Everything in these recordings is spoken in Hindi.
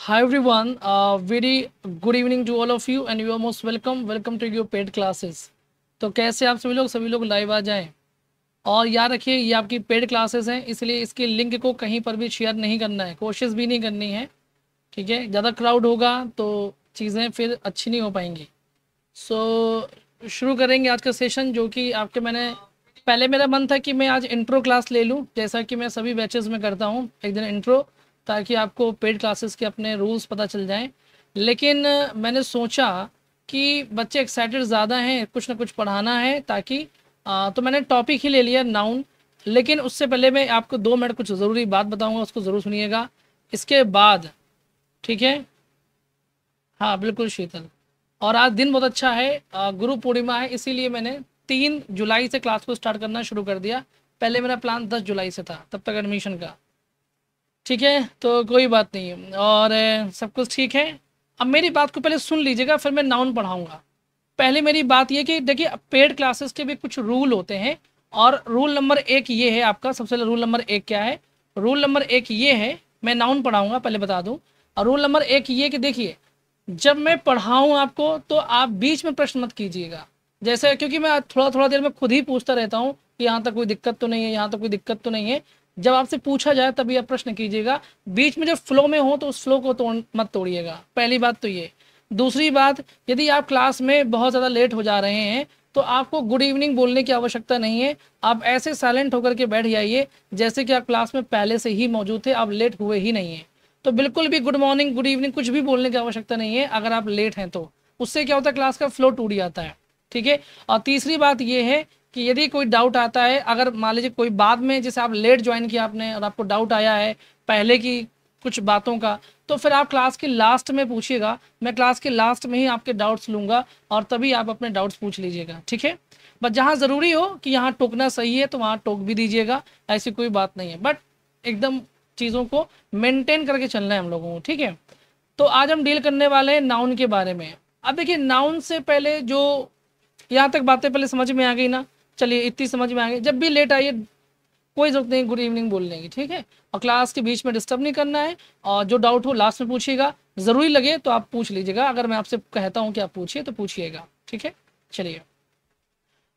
Hi everyone, uh, very good evening to all of you and you are most welcome Welcome to your paid classes. तो कैसे आप सभी लोग सभी लोग लाइव आ जाएँ और याद रखिए ये आपकी पेड क्लासेज हैं इसलिए इसके लिंक को कहीं पर भी शेयर नहीं करना है कोशिश भी नहीं करनी है ठीक है ज़्यादा क्राउड होगा तो चीज़ें फिर अच्छी नहीं हो पाएंगी सो so, शुरू करेंगे आज का सेशन जो कि आपके मैंने पहले मेरा मन था कि मैं आज इंट्रो क्लास ले लूँ जैसा कि मैं सभी बैचेज में करता हूँ एक दिन इंट्रो ताकि आपको पेड क्लासेस के अपने रूल्स पता चल जाएं लेकिन मैंने सोचा कि बच्चे एक्साइटेड ज़्यादा हैं कुछ ना कुछ पढ़ाना है ताकि आ, तो मैंने टॉपिक ही ले लिया नाउन लेकिन उससे पहले मैं आपको दो मिनट कुछ ज़रूरी बात बताऊँगा उसको ज़रूर सुनिएगा इसके बाद ठीक है हाँ बिल्कुल शीतल और आज दिन बहुत अच्छा है गुरु पूर्णिमा है इसीलिए मैंने तीन जुलाई से क्लास को स्टार्ट करना शुरू कर दिया पहले मेरा प्लान दस जुलाई से था तब तक एडमिशन का ठीक है तो कोई बात नहीं और सब कुछ ठीक है अब मेरी बात को पहले सुन लीजिएगा फिर मैं नाउन पढ़ाऊंगा पहले मेरी बात यह कि देखिए पेड क्लासेस के भी कुछ रूल होते हैं और रूल नंबर एक ये है आपका सबसे पहले रूल नंबर एक क्या है रूल नंबर एक ये है मैं नाउन पढ़ाऊँगा पहले बता दूँ और रूल नंबर एक ये कि देखिए जब मैं पढ़ाऊँ आपको तो आप बीच में प्रश्न मत कीजिएगा जैसे क्योंकि मैं थोड़ा थोड़ा देर में खुद ही पूछता रहता हूँ कि यहाँ तक कोई दिक्कत तो नहीं है यहाँ तक कोई दिक्कत तो नहीं है जब आपसे पूछा जाए तभी आप प्रश्न कीजिएगा बीच में जब फ्लो में हो तो उस फ्लो को तोड़ मत तोड़िएगा पहली बात तो ये दूसरी बात यदि आप क्लास में बहुत ज़्यादा लेट हो जा रहे हैं तो आपको गुड इवनिंग बोलने की आवश्यकता नहीं है आप ऐसे साइलेंट होकर के बैठ जाइए जैसे कि आप क्लास में पहले से ही मौजूद थे आप लेट हुए ही नहीं हैं तो बिल्कुल भी गुड मॉर्निंग गुड इवनिंग कुछ भी बोलने की आवश्यकता नहीं है अगर आप लेट हैं तो उससे क्या होता है क्लास का फ्लो टूट जाता है ठीक है और तीसरी बात यह है कि यदि कोई डाउट आता है अगर मान लीजिए कोई बाद में जैसे आप लेट ज्वाइन किया आपने और आपको डाउट आया है पहले की कुछ बातों का तो फिर आप क्लास के लास्ट में पूछिएगा मैं क्लास के लास्ट में ही आपके डाउट्स लूँगा और तभी आप अपने डाउट्स पूछ लीजिएगा ठीक है बट जहाँ ज़रूरी हो कि यहाँ टोकना सही है तो वहाँ टोक भी दीजिएगा ऐसी कोई बात नहीं है बट एकदम चीज़ों को मेंटेन करके चलना है हम लोगों को ठीक है तो आज हम डील करने वाले हैं नाउन के बारे में अब देखिए नाउन से पहले जो यहाँ तक बातें पहले समझ में आ गई ना चलिए इतनी समझ में आएंगे जब भी लेट आइए कोई जरूरत नहीं गुड इवनिंग बोलने की ठीक है और क्लास के बीच में डिस्टर्ब नहीं करना है और जो डाउट हो लास्ट में पूछिएगा ज़रूरी लगे तो आप पूछ लीजिएगा अगर मैं आपसे कहता हूँ कि आप पूछिए तो पूछिएगा ठीक है चलिए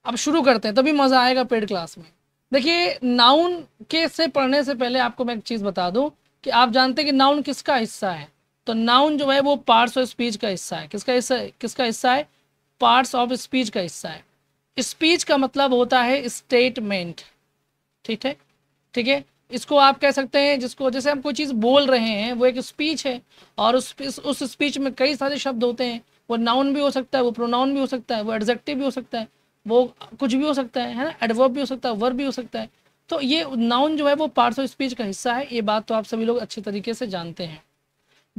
अब शुरू करते हैं तभी मज़ा आएगा पेड क्लास में देखिए नाउन के से पढ़ने से पहले आपको मैं एक चीज़ बता दूँ कि आप जानते हैं कि नाउन किसका हिस्सा है तो नाउन जो है वो पार्ट्स ऑफ स्पीच का हिस्सा है किसका हिस्सा किसका हिस्सा है पार्ट्स ऑफ स्पीच का हिस्सा है स्पीच का मतलब होता है स्टेटमेंट ठीक है ठीक है इसको आप कह सकते हैं जिसको जैसे हम कोई चीज़ बोल रहे हैं वो एक स्पीच है और उस उस स्पीच में कई सारे शब्द होते हैं वो नाउन भी हो सकता है वो प्रोनाउन भी हो सकता है वो एडजेक्टिव भी हो सकता है वो कुछ भी हो सकता है है ना एडवर्ब भी हो सकता है वर्ब भी हो सकता है तो ये नाउन जो है वो पार्ट्स ऑफ स्पीच का हिस्सा है ये बात तो आप सभी लोग अच्छे तरीके से जानते हैं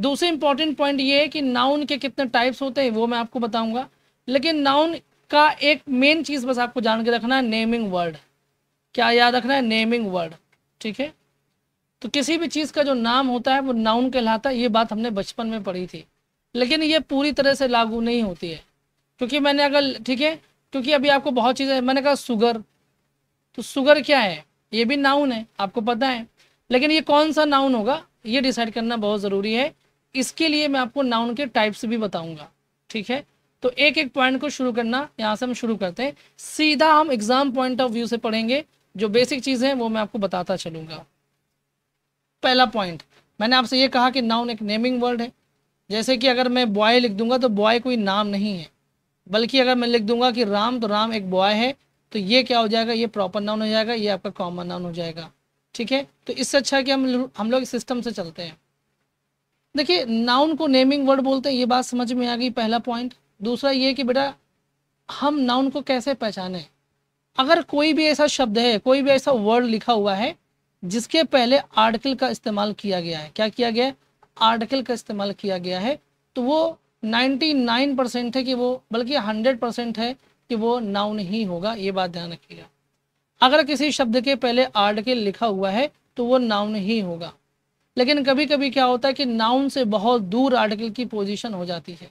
दूसरे इंपॉर्टेंट पॉइंट ये है कि नाउन के कितने टाइप्स होते हैं वो मैं आपको बताऊंगा लेकिन नाउन का एक मेन चीज़ बस आपको जान के रखना है नेमिंग वर्ड क्या याद रखना है नेमिंग वर्ड ठीक है तो किसी भी चीज़ का जो नाम होता है वो नाउन कहलाता है ये बात हमने बचपन में पढ़ी थी लेकिन ये पूरी तरह से लागू नहीं होती है क्योंकि मैंने अगर ठीक है क्योंकि अभी आपको बहुत चीज़ें मैंने कहा सुगर तो सुगर क्या है ये भी नाउन है आपको पता है लेकिन ये कौन सा नाउन होगा ये डिसाइड करना बहुत ज़रूरी है इसके लिए मैं आपको नाउन के टाइप्स भी बताऊंगा ठीक है तो एक एक पॉइंट को शुरू करना यहाँ से हम शुरू करते हैं सीधा हम एग्जाम पॉइंट ऑफ व्यू से पढ़ेंगे जो बेसिक चीज़ें हैं वो मैं आपको बताता चलूँगा पहला पॉइंट मैंने आपसे ये कहा कि नाउन एक नेमिंग वर्ड है जैसे कि अगर मैं बॉय लिख दूंगा तो बॉय कोई नाम नहीं है बल्कि अगर मैं लिख दूंगा कि राम तो राम एक बॉय है तो ये क्या हो जाएगा ये प्रॉपर नाउन हो जाएगा ये आपका कॉमन नाउन हो जाएगा ठीक है तो इससे अच्छा है कि हम हम लोग सिस्टम से चलते हैं देखिए नाउन को नेमिंग वर्ड बोलते हैं ये बात समझ में आ गई पहला पॉइंट दूसरा ये कि बेटा हम नाउन को कैसे पहचाने अगर कोई भी ऐसा शब्द है कोई भी ऐसा वर्ड लिखा हुआ है जिसके पहले आर्टिकल का इस्तेमाल किया गया है क्या किया गया है आर्टिकल का इस्तेमाल किया गया है तो वो 99 परसेंट है कि वो बल्कि 100 परसेंट है कि वो नाउन ही होगा ये बात ध्यान रखिएगा अगर किसी शब्द के पहले आर्टिकल लिखा हुआ है तो वो नाउन ही होगा लेकिन कभी कभी क्या होता है कि नाउन से बहुत दूर आर्टिकल की पोजिशन हो जाती है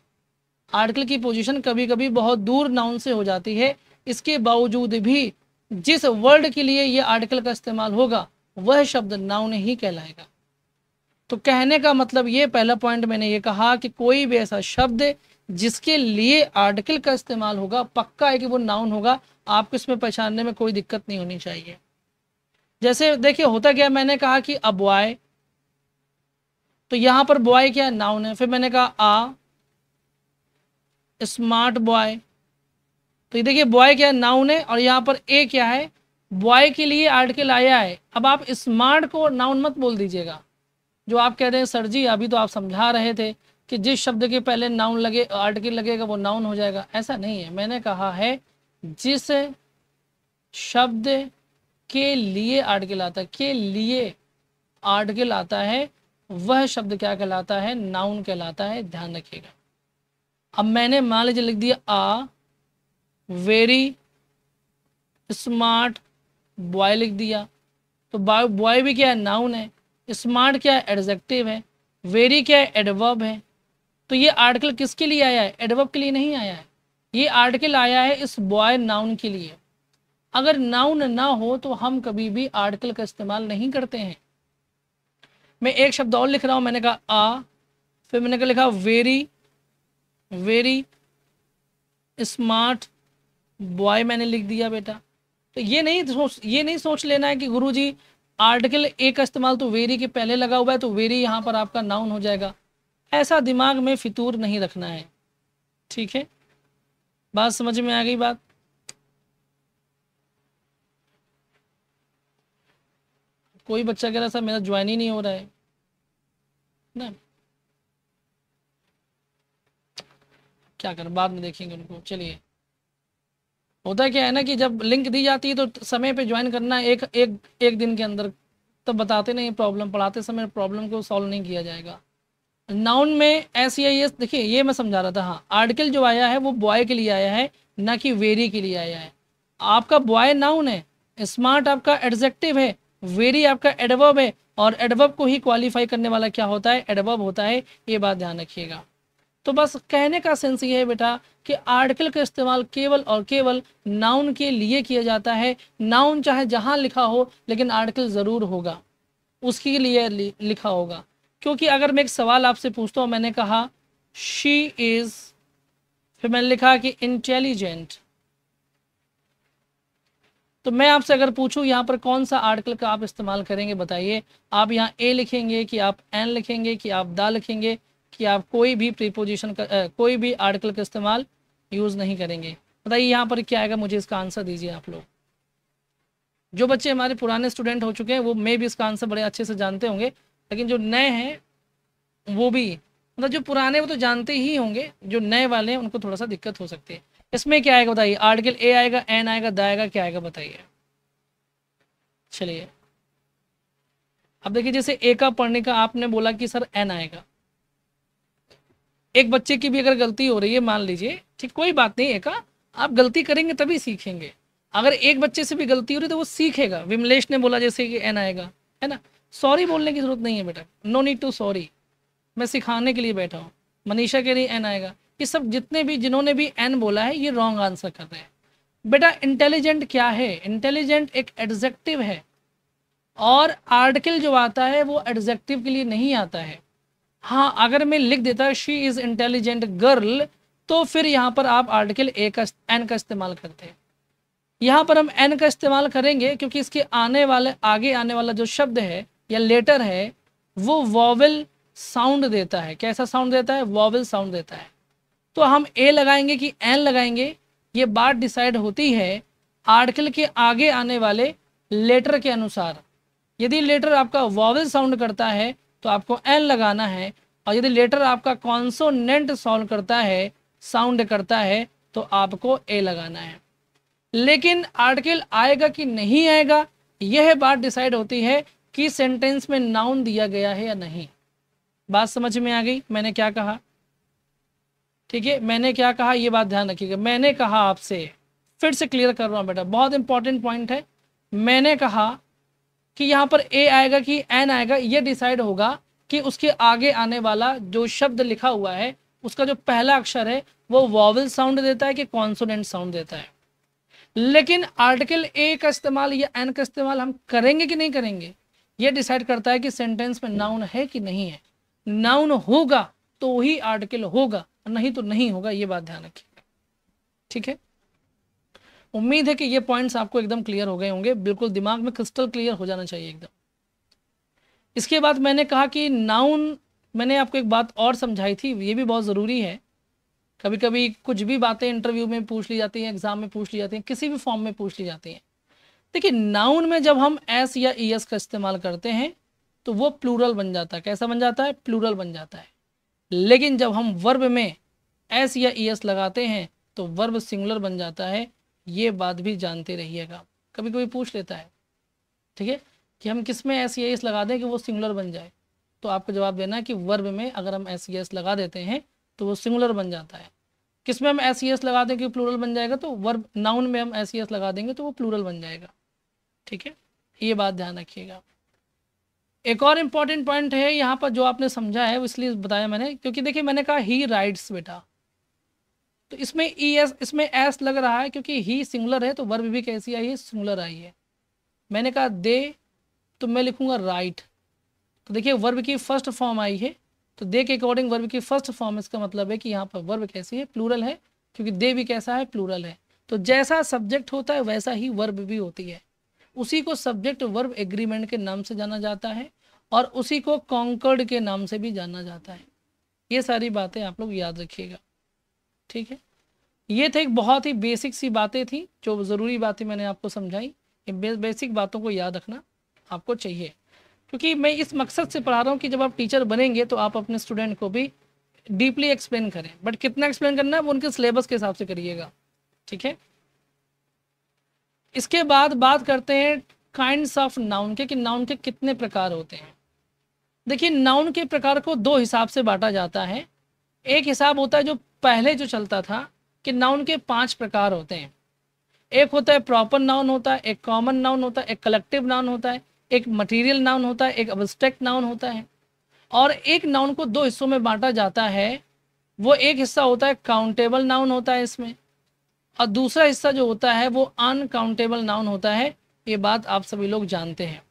आर्टिकल की पोजीशन कभी कभी बहुत दूर नाउन से हो जाती है इसके बावजूद भी जिस वर्ड के लिए यह आर्टिकल का इस्तेमाल होगा वह शब्द नाउन ही कहलाएगा तो कहने का मतलब ये पहला पॉइंट मैंने ये कहा कि कोई भी ऐसा शब्द जिसके लिए आर्टिकल का इस्तेमाल होगा पक्का है कि वो नाउन होगा आपको इसमें पहचानने में कोई दिक्कत नहीं होनी चाहिए जैसे देखिए होता क्या मैंने कहा कि अब तो यहां पर बॉय क्या नाउन है फिर मैंने कहा आ स्मार्ट बॉय तो ये देखिए बॉय क्या है नाउन है और यहाँ पर ए क्या है बॉय के लिए आर्टिकल आया है अब आप स्मार्ट को नाउन मत बोल दीजिएगा जो आप कह रहे हैं सर जी अभी तो आप समझा रहे थे कि जिस शब्द के पहले नाउन लगे आर्टिकल लगेगा वो नाउन हो जाएगा ऐसा नहीं है मैंने कहा है जिस शब्द के लिए आर्टिकल आता के लिए आर्टिकल आता है वह शब्द क्या कहलाता है नाउन कहलाता है ध्यान रखिएगा अब मैंने मान लीजिए लिख दिया आ वेरी स्मार्ट बॉय लिख दिया तो बॉय भी क्या है नाउन है स्मार्ट क्या है एडजेक्टिव है वेरी क्या है एडवर्ब है तो ये आर्टिकल किसके लिए आया है एडवर्ब के लिए नहीं आया है ये आर्टिकल आया है इस बॉय नाउन के लिए अगर नाउन ना हो तो हम कभी भी आर्टिकल का इस्तेमाल नहीं करते हैं मैं एक शब्द और लिख रहा हूँ मैंने कहा आ फिर मैंने कहा लिखा वेरी वेरी स्मार्ट बॉय मैंने लिख दिया बेटा तो ये नहीं सोच ये नहीं सोच लेना है कि गुरुजी आर्टिकल ए का इस्तेमाल तो वेरी के पहले लगा हुआ है तो वेरी यहाँ पर आपका नाउन हो जाएगा ऐसा दिमाग में फितूर नहीं रखना है ठीक है बात समझ में आ गई बात कोई बच्चा कह रहा था मेरा ज्वाइन ही नहीं हो रहा है ना क्या कर बाद में देखेंगे उनको चलिए होता क्या है ना कि जब लिंक दी जाती है तो समय पे ज्वाइन करना एक एक एक दिन के अंदर तब बताते नहीं प्रॉब्लम पढ़ाते समय प्रॉब्लम को सॉल्व नहीं किया जाएगा नाउन में एस एस e देखिए ये मैं समझा रहा था हाँ आर्टिकल जो आया है वो बॉय के लिए आया है ना कि वेरी के लिए आया है आपका बॉय नाउन है स्मार्ट आपका एडजेक्टिव है वेरी आपका एडवर्ब है और एडवर्ब को ही क्वालिफाई करने वाला क्या होता है एडवर्ब होता है ये बात ध्यान रखिएगा तो बस कहने का सेंस ये है बेटा कि आर्टिकल का इस्तेमाल केवल और केवल नाउन के लिए किया जाता है नाउन चाहे जहाँ लिखा हो लेकिन आर्टिकल ज़रूर होगा उसके लिए लिखा होगा क्योंकि अगर मैं एक सवाल आपसे पूछता हूँ मैंने कहा शी इज़ फिर मैंने लिखा कि इंटेलिजेंट तो मैं आपसे अगर पूछूं यहाँ पर कौन सा आर्टिकल का आप इस्तेमाल करेंगे बताइए आप यहाँ ए लिखेंगे कि आप एन लिखेंगे कि आप दा लिखेंगे कि आप कोई भी प्रीपोजिशन का कोई भी आर्टिकल का इस्तेमाल यूज़ नहीं करेंगे बताइए यहाँ पर क्या आएगा मुझे इसका आंसर दीजिए आप लोग जो बच्चे हमारे पुराने स्टूडेंट हो चुके हैं वो मे भी इसका आंसर बड़े अच्छे से जानते होंगे लेकिन जो नए हैं वो भी मतलब जो पुराने वो तो जानते ही होंगे जो नए वाले हैं उनको थोड़ा सा दिक्कत हो सकती है इसमें क्या आएगा बताइए आर्टिकल ए आएगा एन आएगा द आएगा क्या आएगा बताइए चलिए अब देखिए जैसे ए का पढ़ने का आपने बोला कि सर एन आएगा एक बच्चे की भी अगर गलती हो रही है मान लीजिए ठीक कोई बात नहीं है का आप गलती करेंगे तभी सीखेंगे अगर एक बच्चे से भी गलती हो रही है तो वो सीखेगा विमलेश ने बोला जैसे कि एन आएगा है ना सॉरी बोलने की जरूरत नहीं है बेटा नो नीड टू सॉरी मैं सिखाने के लिए बैठा हूँ मनीषा के लिए एन आएगा ये सब जितने भी जिन्होंने भी एन बोला है ये रॉन्ग आंसर कर रहे हैं बेटा इंटेलिजेंट क्या है इंटेलिजेंट एक एडजेक्टिव है और आर्टिकल जो आता है वो एडजेक्टिव के लिए नहीं आता है हाँ अगर मैं लिख देता शी इज़ इंटेलिजेंट गर्ल तो फिर यहाँ पर आप आर्टिकल ए का एन का इस्तेमाल करते हैं यहाँ पर हम एन का इस्तेमाल करेंगे क्योंकि इसके आने वाले आगे आने वाला जो शब्द है या लेटर है वो वॉवल साउंड देता है कैसा साउंड देता है वॉवल साउंड देता है तो हम ए लगाएंगे कि एन लगाएंगे ये बात डिसाइड होती है आर्टिकल के आगे आने वाले लेटर के अनुसार यदि लेटर आपका वॉवल साउंड करता है तो आपको एन लगाना है और यदि लेटर आपका कॉन्सोनेंट सॉल्व करता है साउंड करता है तो आपको ए लगाना है लेकिन आर्टिकल आएगा कि नहीं आएगा यह बात डिसाइड होती है कि सेंटेंस में नाउन दिया गया है या नहीं बात समझ में आ गई मैंने क्या कहा ठीक है मैंने क्या कहा ये बात ध्यान रखिएगा मैंने कहा आपसे फिर से क्लियर कर रहा हूँ बेटा बहुत इंपॉर्टेंट पॉइंट है मैंने कहा कि यहाँ पर ए आएगा कि एन आएगा ये डिसाइड होगा कि उसके आगे आने वाला जो शब्द लिखा हुआ है उसका जो पहला अक्षर है वो वॉवल साउंड देता है कि कॉन्सोनेंट साउंड देता है लेकिन आर्टिकल ए का इस्तेमाल या एन का इस्तेमाल हम करेंगे कि नहीं करेंगे ये डिसाइड करता है कि सेंटेंस में नाउन है कि नहीं है नाउन होगा तो ही आर्टिकल होगा नहीं तो नहीं होगा ये बात ध्यान रखिएगा ठीक है उम्मीद है कि ये पॉइंट्स आपको एकदम क्लियर हो गए होंगे बिल्कुल दिमाग में क्रिस्टल क्लियर हो जाना चाहिए एकदम इसके बाद मैंने कहा कि नाउन मैंने आपको एक बात और समझाई थी ये भी बहुत ज़रूरी है कभी कभी कुछ भी बातें इंटरव्यू में पूछ ली जाती हैं एग्ज़ाम में पूछ ली जाती हैं किसी भी फॉर्म में पूछ ली जाती हैं देखिए नाउन में जब हम एस या ई एस का इस्तेमाल करते हैं तो वो प्लूरल बन जाता है कैसा बन जाता है प्लूरल बन जाता है लेकिन जब हम वर्ब में एस या ई एस लगाते हैं तो वर्ब सिंगुलर बन जाता है ये बात भी जानते रहिएगा कभी कभी पूछ लेता है ठीक है कि हम किस में एस एस e लगा दें कि वो सिंगुलर बन जाए तो आपको जवाब देना है कि वर्ब में अगर हम एस एस e लगा देते हैं तो वो सिंगुलर बन जाता है किस में हम एस एस e लगा दें कि प्लूरल बन जाएगा तो वर्ब नाउन में हम एस एस लगा देंगे तो वो प्लूरल बन जाएगा ठीक है ये बात ध्यान रखिएगा एक और इम्पॉर्टेंट पॉइंट है यहाँ पर जो आपने समझा है इसलिए बताया मैंने क्योंकि देखिए मैंने कहा ही राइड्स बेटा तो इसमें ई e एस इसमें एस लग रहा है क्योंकि ही सिंगुलर है तो वर्ब भी कैसी आई है सिंगुलर आई है मैंने कहा दे तो मैं लिखूंगा राइट तो देखिए वर्ब की फर्स्ट फॉर्म आई है तो दे के अकॉर्डिंग वर्ब की फर्स्ट फॉर्म इसका मतलब है कि यहाँ पर वर्ब कैसी है प्लूरल है क्योंकि दे भी कैसा है प्लूरल है तो जैसा सब्जेक्ट होता है वैसा ही वर्ब भी होती है उसी को सब्जेक्ट वर्ब एग्रीमेंट के नाम से जाना जाता है और उसी को कॉन्कर्ड के नाम से भी जाना जाता है ये सारी बातें आप लोग याद रखिएगा ठीक है ये थे एक बहुत ही बेसिक सी बातें थी जो ज़रूरी बातें मैंने आपको समझाई बे, बेसिक बातों को याद रखना आपको चाहिए क्योंकि मैं इस मकसद से पढ़ा रहा हूँ कि जब आप टीचर बनेंगे तो आप अपने स्टूडेंट को भी डीपली एक्सप्लेन करें बट कितना एक्सप्लेन करना है वो उनके सिलेबस के हिसाब से करिएगा ठीक है इसके बाद बात करते हैं काइंडस ऑफ नाउन के कि नाउन के कितने प्रकार होते हैं देखिए नाउन के प्रकार को दो हिसाब से बांटा जाता है एक हिसाब होता है जो पहले जो चलता था कि नाउन के पांच प्रकार होते हैं एक होता है प्रॉपर नाउन होता है एक कॉमन नाउन होता है एक कलेक्टिव नाउन होता है एक मटेरियल नाउन होता है एक अब्स्ट्रैक्ट नाउन होता है और एक नाउन को दो हिस्सों में बांटा जाता है वो एक हिस्सा होता है काउंटेबल नाउन होता है इसमें और दूसरा हिस्सा जो होता है वो अनकाउंटेबल नाउन होता है ये बात आप सभी लोग जानते हैं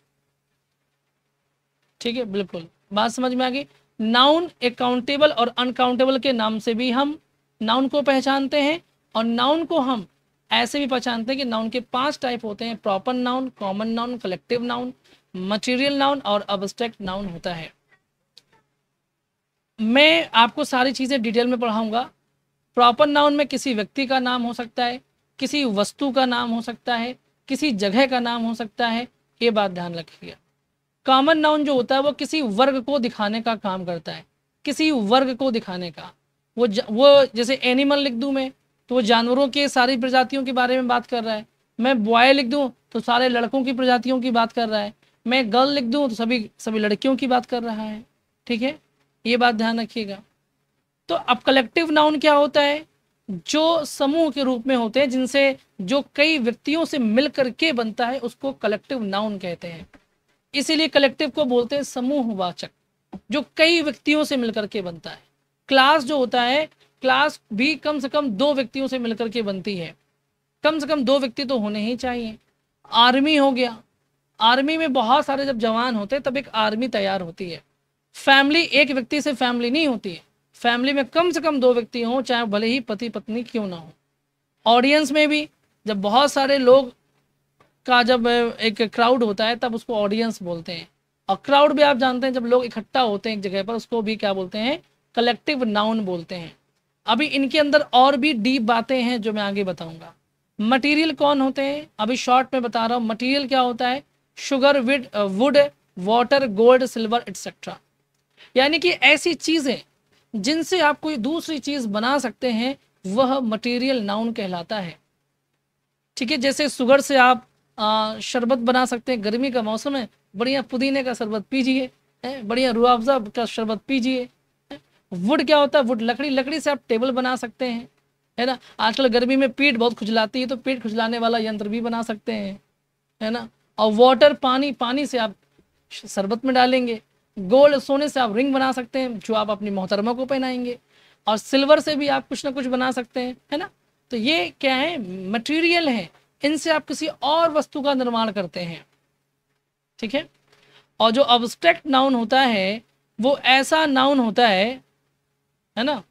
ठीक है बिल्कुल बात समझ में आ गई नाउन अकाउंटेबल और अनकाउंटेबल के नाम से भी हम नाउन को पहचानते हैं और नाउन को हम ऐसे भी पहचानते हैं कि नाउन के पांच टाइप होते हैं proper noun common noun collective noun material noun और अबस्ट्रैक्ट नाउन होता है मैं आपको सारी चीज़ें डिटेल में पढ़ाऊंगा प्रॉपर नाउन में किसी व्यक्ति का नाम हो सकता है किसी वस्तु का नाम हो सकता है किसी जगह का नाम हो सकता है ये बात ध्यान रखिएगा कॉमन नाउन जो होता है वो किसी वर्ग को दिखाने का काम करता है किसी वर्ग को दिखाने का वो ज, वो जैसे एनिमल लिख दूँ मैं तो वो जानवरों के सारी प्रजातियों के बारे में बात कर रहा है मैं बॉय लिख दूँ तो सारे लड़कों की प्रजातियों की बात कर रहा है मैं गर्ल लिख दूँ तो सभी सभी लड़कियों की बात कर रहा है ठीक है ये बात ध्यान रखिएगा तो अब कलेक्टिव नाउन क्या होता है जो समूह के रूप में होते हैं जिनसे जो कई व्यक्तियों से मिल करके बनता है उसको कलेक्टिव नाउन कहते हैं इसीलिए कलेक्टिव को बोलते हैं समूहवाचक जो कई व्यक्तियों से मिलकर के बनता है क्लास जो होता है क्लास भी कम से कम दो व्यक्तियों से मिलकर के बनती है कम से कम दो व्यक्ति तो होने ही चाहिए आर्मी हो गया आर्मी में बहुत सारे जब जवान होते हैं तब एक आर्मी तैयार होती है फैमिली एक व्यक्ति से फैमिली नहीं होती है फैमिली में कम से कम दो व्यक्ति हों चाहे भले ही पति पत्नी क्यों ना हो ऑडियंस में भी जब बहुत सारे लोग का जब एक क्राउड होता है तब उसको ऑडियंस बोलते हैं और क्राउड भी आप जानते हैं जब लोग इकट्ठा होते हैं एक जगह पर उसको भी क्या बोलते हैं कलेक्टिव नाउन बोलते हैं अभी इनके अंदर और भी डीप बातें हैं जो मैं आगे बताऊंगा मटेरियल कौन होते हैं अभी शॉर्ट में बता रहा हूँ मटीरियल क्या होता है sugar wood wood water gold silver etcetera यानी कि ऐसी चीज़ें जिनसे आप कोई दूसरी चीज़ बना सकते हैं वह मटीरियल नाउन कहलाता है ठीक है जैसे शुगर से आप शरबत बना सकते हैं गर्मी का मौसम है बढ़िया पुदीने का शरबत पीजिए बढ़िया अफजा का शरबत पीजिए वुड क्या होता है वुड लकड़ी लकड़ी से आप टेबल बना सकते हैं है ना आजकल गर्मी में पीठ बहुत खुजलाती है तो पीठ खुजलाने वाला यंत्र भी बना सकते हैं है ना और वाटर पानी पानी से आप शरबत में डालेंगे गोल्ड सोने से आप रिंग बना सकते हैं जो आप अपनी मोहतरमा को पहनाएंगे और सिल्वर से भी आप कुछ ना कुछ बना सकते हैं है ना तो ये क्या है मटेरियल है इनसे आप किसी और वस्तु का निर्माण करते हैं ठीक है और जो ऑब्स्ट्रैक्ट नाउन होता है वो ऐसा नाउन होता है है ना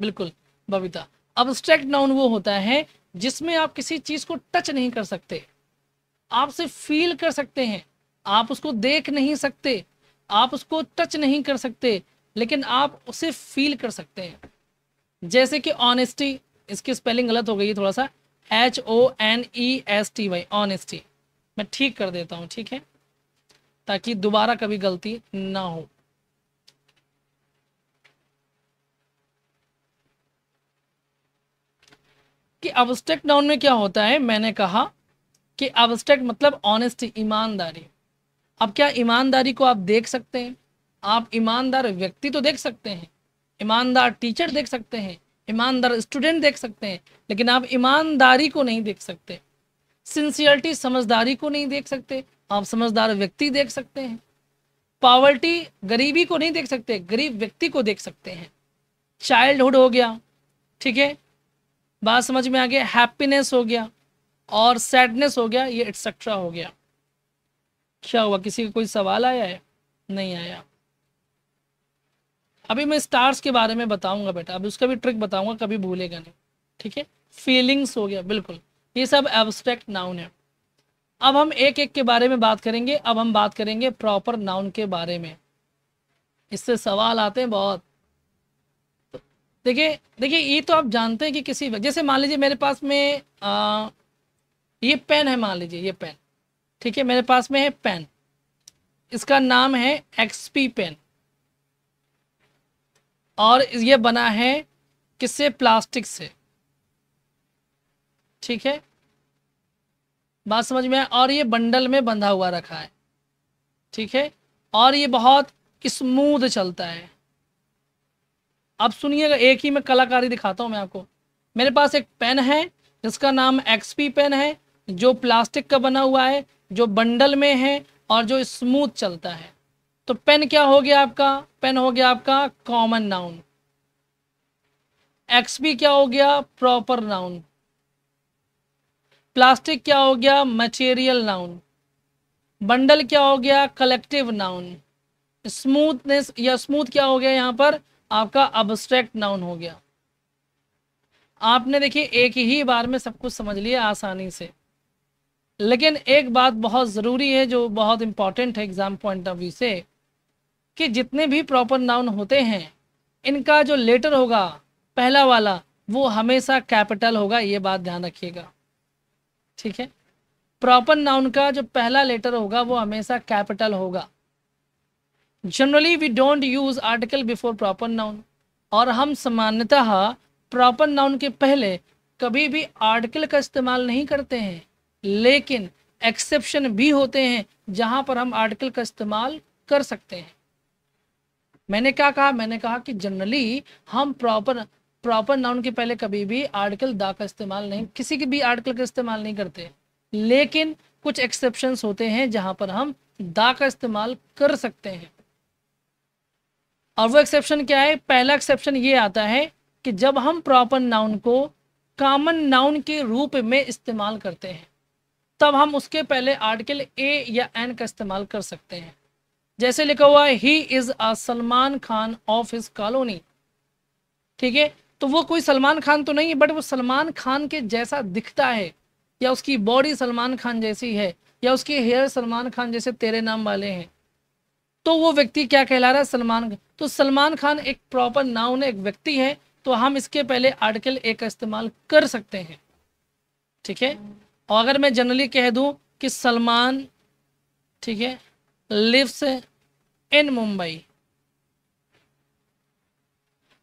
बिल्कुल बबीता ऑब्स्ट्रैक्ट नाउन वो होता है जिसमें आप किसी चीज़ को टच नहीं कर सकते आप सिर्फ फील कर सकते हैं आप उसको देख नहीं सकते आप उसको टच नहीं कर सकते लेकिन आप उसे फील कर सकते हैं जैसे कि ऑनेस्टी इसकी स्पेलिंग गलत हो गई है थोड़ा सा H O N E S T Y honesty मैं ठीक कर देता हूँ ठीक है ताकि दोबारा कभी गलती ना हो कि अबस्टेक्ट डाउन में क्या होता है मैंने कहा कि अबस्टेक्ट मतलब ऑनेस्टी ईमानदारी अब क्या ईमानदारी को आप देख सकते हैं आप ईमानदार व्यक्ति तो देख सकते हैं ईमानदार टीचर देख सकते हैं ईमानदार स्टूडेंट देख सकते हैं लेकिन आप ईमानदारी को नहीं देख सकते सिंसियरिटी समझदारी को नहीं देख सकते आप समझदार व्यक्ति देख सकते हैं पावर्टी गरीबी को नहीं देख सकते गरीब व्यक्ति को देख सकते हैं चाइल्डहुड हो गया ठीक है बात समझ में आ गया हैप्पीनेस हो गया और सैडनेस हो गया ये एट्सेट्रा हो गया क्या हुआ किसी का कोई सवाल आया है नहीं आया अभी मैं स्टार्स के बारे में बताऊंगा बेटा अभी उसका भी ट्रिक बताऊंगा कभी भूलेगा नहीं ठीक है फीलिंग्स हो गया बिल्कुल ये सब एब्स्ट्रैक्ट नाउन है अब हम एक एक के बारे में बात करेंगे अब हम बात करेंगे प्रॉपर नाउन के बारे में इससे सवाल आते हैं बहुत देखिए देखिए ये तो आप जानते हैं कि किसी जैसे मान लीजिए मेरे पास में आ, ये पेन है मान लीजिए ये पेन ठीक है मेरे पास में है पेन इसका नाम है एक्सपी पेन और ये बना है किससे प्लास्टिक से ठीक है बात समझ में आए और ये बंडल में बंधा हुआ रखा है ठीक है और ये बहुत स्मूद चलता है अब सुनिएगा एक ही में कलाकारी दिखाता हूँ मैं आपको मेरे पास एक पेन है जिसका नाम एक्सपी पेन है जो प्लास्टिक का बना हुआ है जो बंडल में है और जो स्मूथ चलता है तो पेन क्या हो गया आपका पेन हो गया आपका कॉमन नाउन एक्स भी क्या हो गया प्रॉपर नाउन प्लास्टिक क्या हो गया मटेरियल नाउन बंडल क्या हो गया कलेक्टिव नाउन स्मूथनेस या स्मूथ क्या हो गया यहां पर आपका अब्स्ट्रैक्ट नाउन हो गया आपने देखिए एक ही बार में सब कुछ समझ लिया आसानी से लेकिन एक बात बहुत ज़रूरी है जो बहुत इंपॉर्टेंट है एग्ज़ाम पॉइंट ऑफ व्यू से कि जितने भी प्रॉपर नाउन होते हैं इनका जो लेटर होगा पहला वाला वो हमेशा कैपिटल होगा ये बात ध्यान रखिएगा ठीक है प्रॉपर नाउन का जो पहला लेटर होगा वो हमेशा कैपिटल होगा generally we don't use article before proper noun और हम सामान्यतः प्रॉपर नाउन के पहले कभी भी आर्टिकल का इस्तेमाल नहीं करते हैं लेकिन एक्सेप्शन भी होते हैं जहां पर हम आर्टिकल का इस्तेमाल कर सकते हैं मैंने क्या कहा मैंने कहा कि जनरली हम प्रॉपर प्रॉपर नाउन के पहले कभी भी आर्टिकल दा का इस्तेमाल नहीं किसी के भी आर्टिकल का इस्तेमाल नहीं करते लेकिन कुछ एक्सेप्शन होते हैं जहां पर हम दा का इस्तेमाल कर सकते हैं और वो एक्सेप्शन क्या है पहला एक्सेप्शन ये आता है कि जब हम प्रॉपर नाउन को कॉमन नाउन के रूप में इस्तेमाल करते हैं तब हम उसके पहले आर्टिकल ए या एन का इस्तेमाल कर सकते हैं जैसे लिखा हुआ है he is a Salman Khan of his colony ठीक है तो वो कोई सलमान खान तो नहीं है बट वो सलमान खान के जैसा दिखता है या उसकी बॉडी सलमान खान जैसी है या उसके हेयर सलमान खान जैसे तेरे नाम वाले हैं तो वो व्यक्ति क्या कहला रहा है सलमान तो सलमान खान एक प्रॉपर नाउन एक व्यक्ति है तो हम इसके पहले आर्टिकल ए का इस्तेमाल कर सकते हैं ठीक है और अगर मैं जनरली कह दूं कि सलमान ठीक है लिव्स इन मुंबई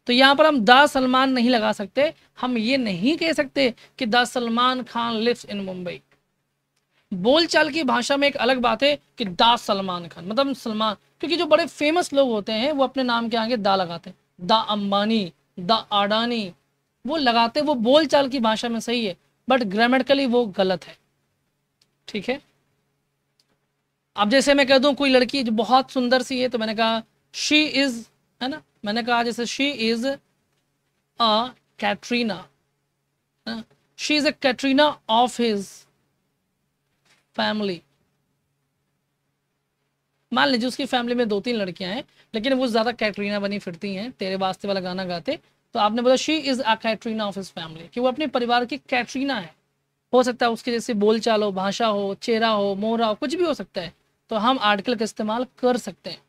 तो यहाँ पर हम द सलमान नहीं लगा सकते हम ये नहीं कह सकते कि the Salman Khan lives in Mumbai बोलचाल की भाषा में एक अलग बात है कि दा सलमान खान मतलब सलमान क्योंकि जो बड़े फेमस लोग होते हैं वो अपने नाम के आगे दा लगाते हैं दा अंबानी द आडानी वो लगाते वो बोलचाल की भाषा में सही है बट ग्रामेटिकली वो गलत है ठीक है अब जैसे मैं कह दूं कोई लड़की जो बहुत सुंदर सी है तो मैंने कहा शी इज़ है ना मैंने कहा जैसे she is a Katrina she is a Katrina of his family मान लीजिए उसकी फैमिली में दो तीन लड़कियां हैं लेकिन वो ज़्यादा कैटरीना बनी फिरती हैं तेरे वास्ते वाला गाना गाते तो आपने बोला she is a Katrina of his family कि वो अपने परिवार की कैटरीना है हो सकता है उसके जैसे बोलचाल हो भाषा हो चेहरा हो मोहरा हो कुछ भी हो सकता है तो हम आर्टिकल का इस्तेमाल कर सकते हैं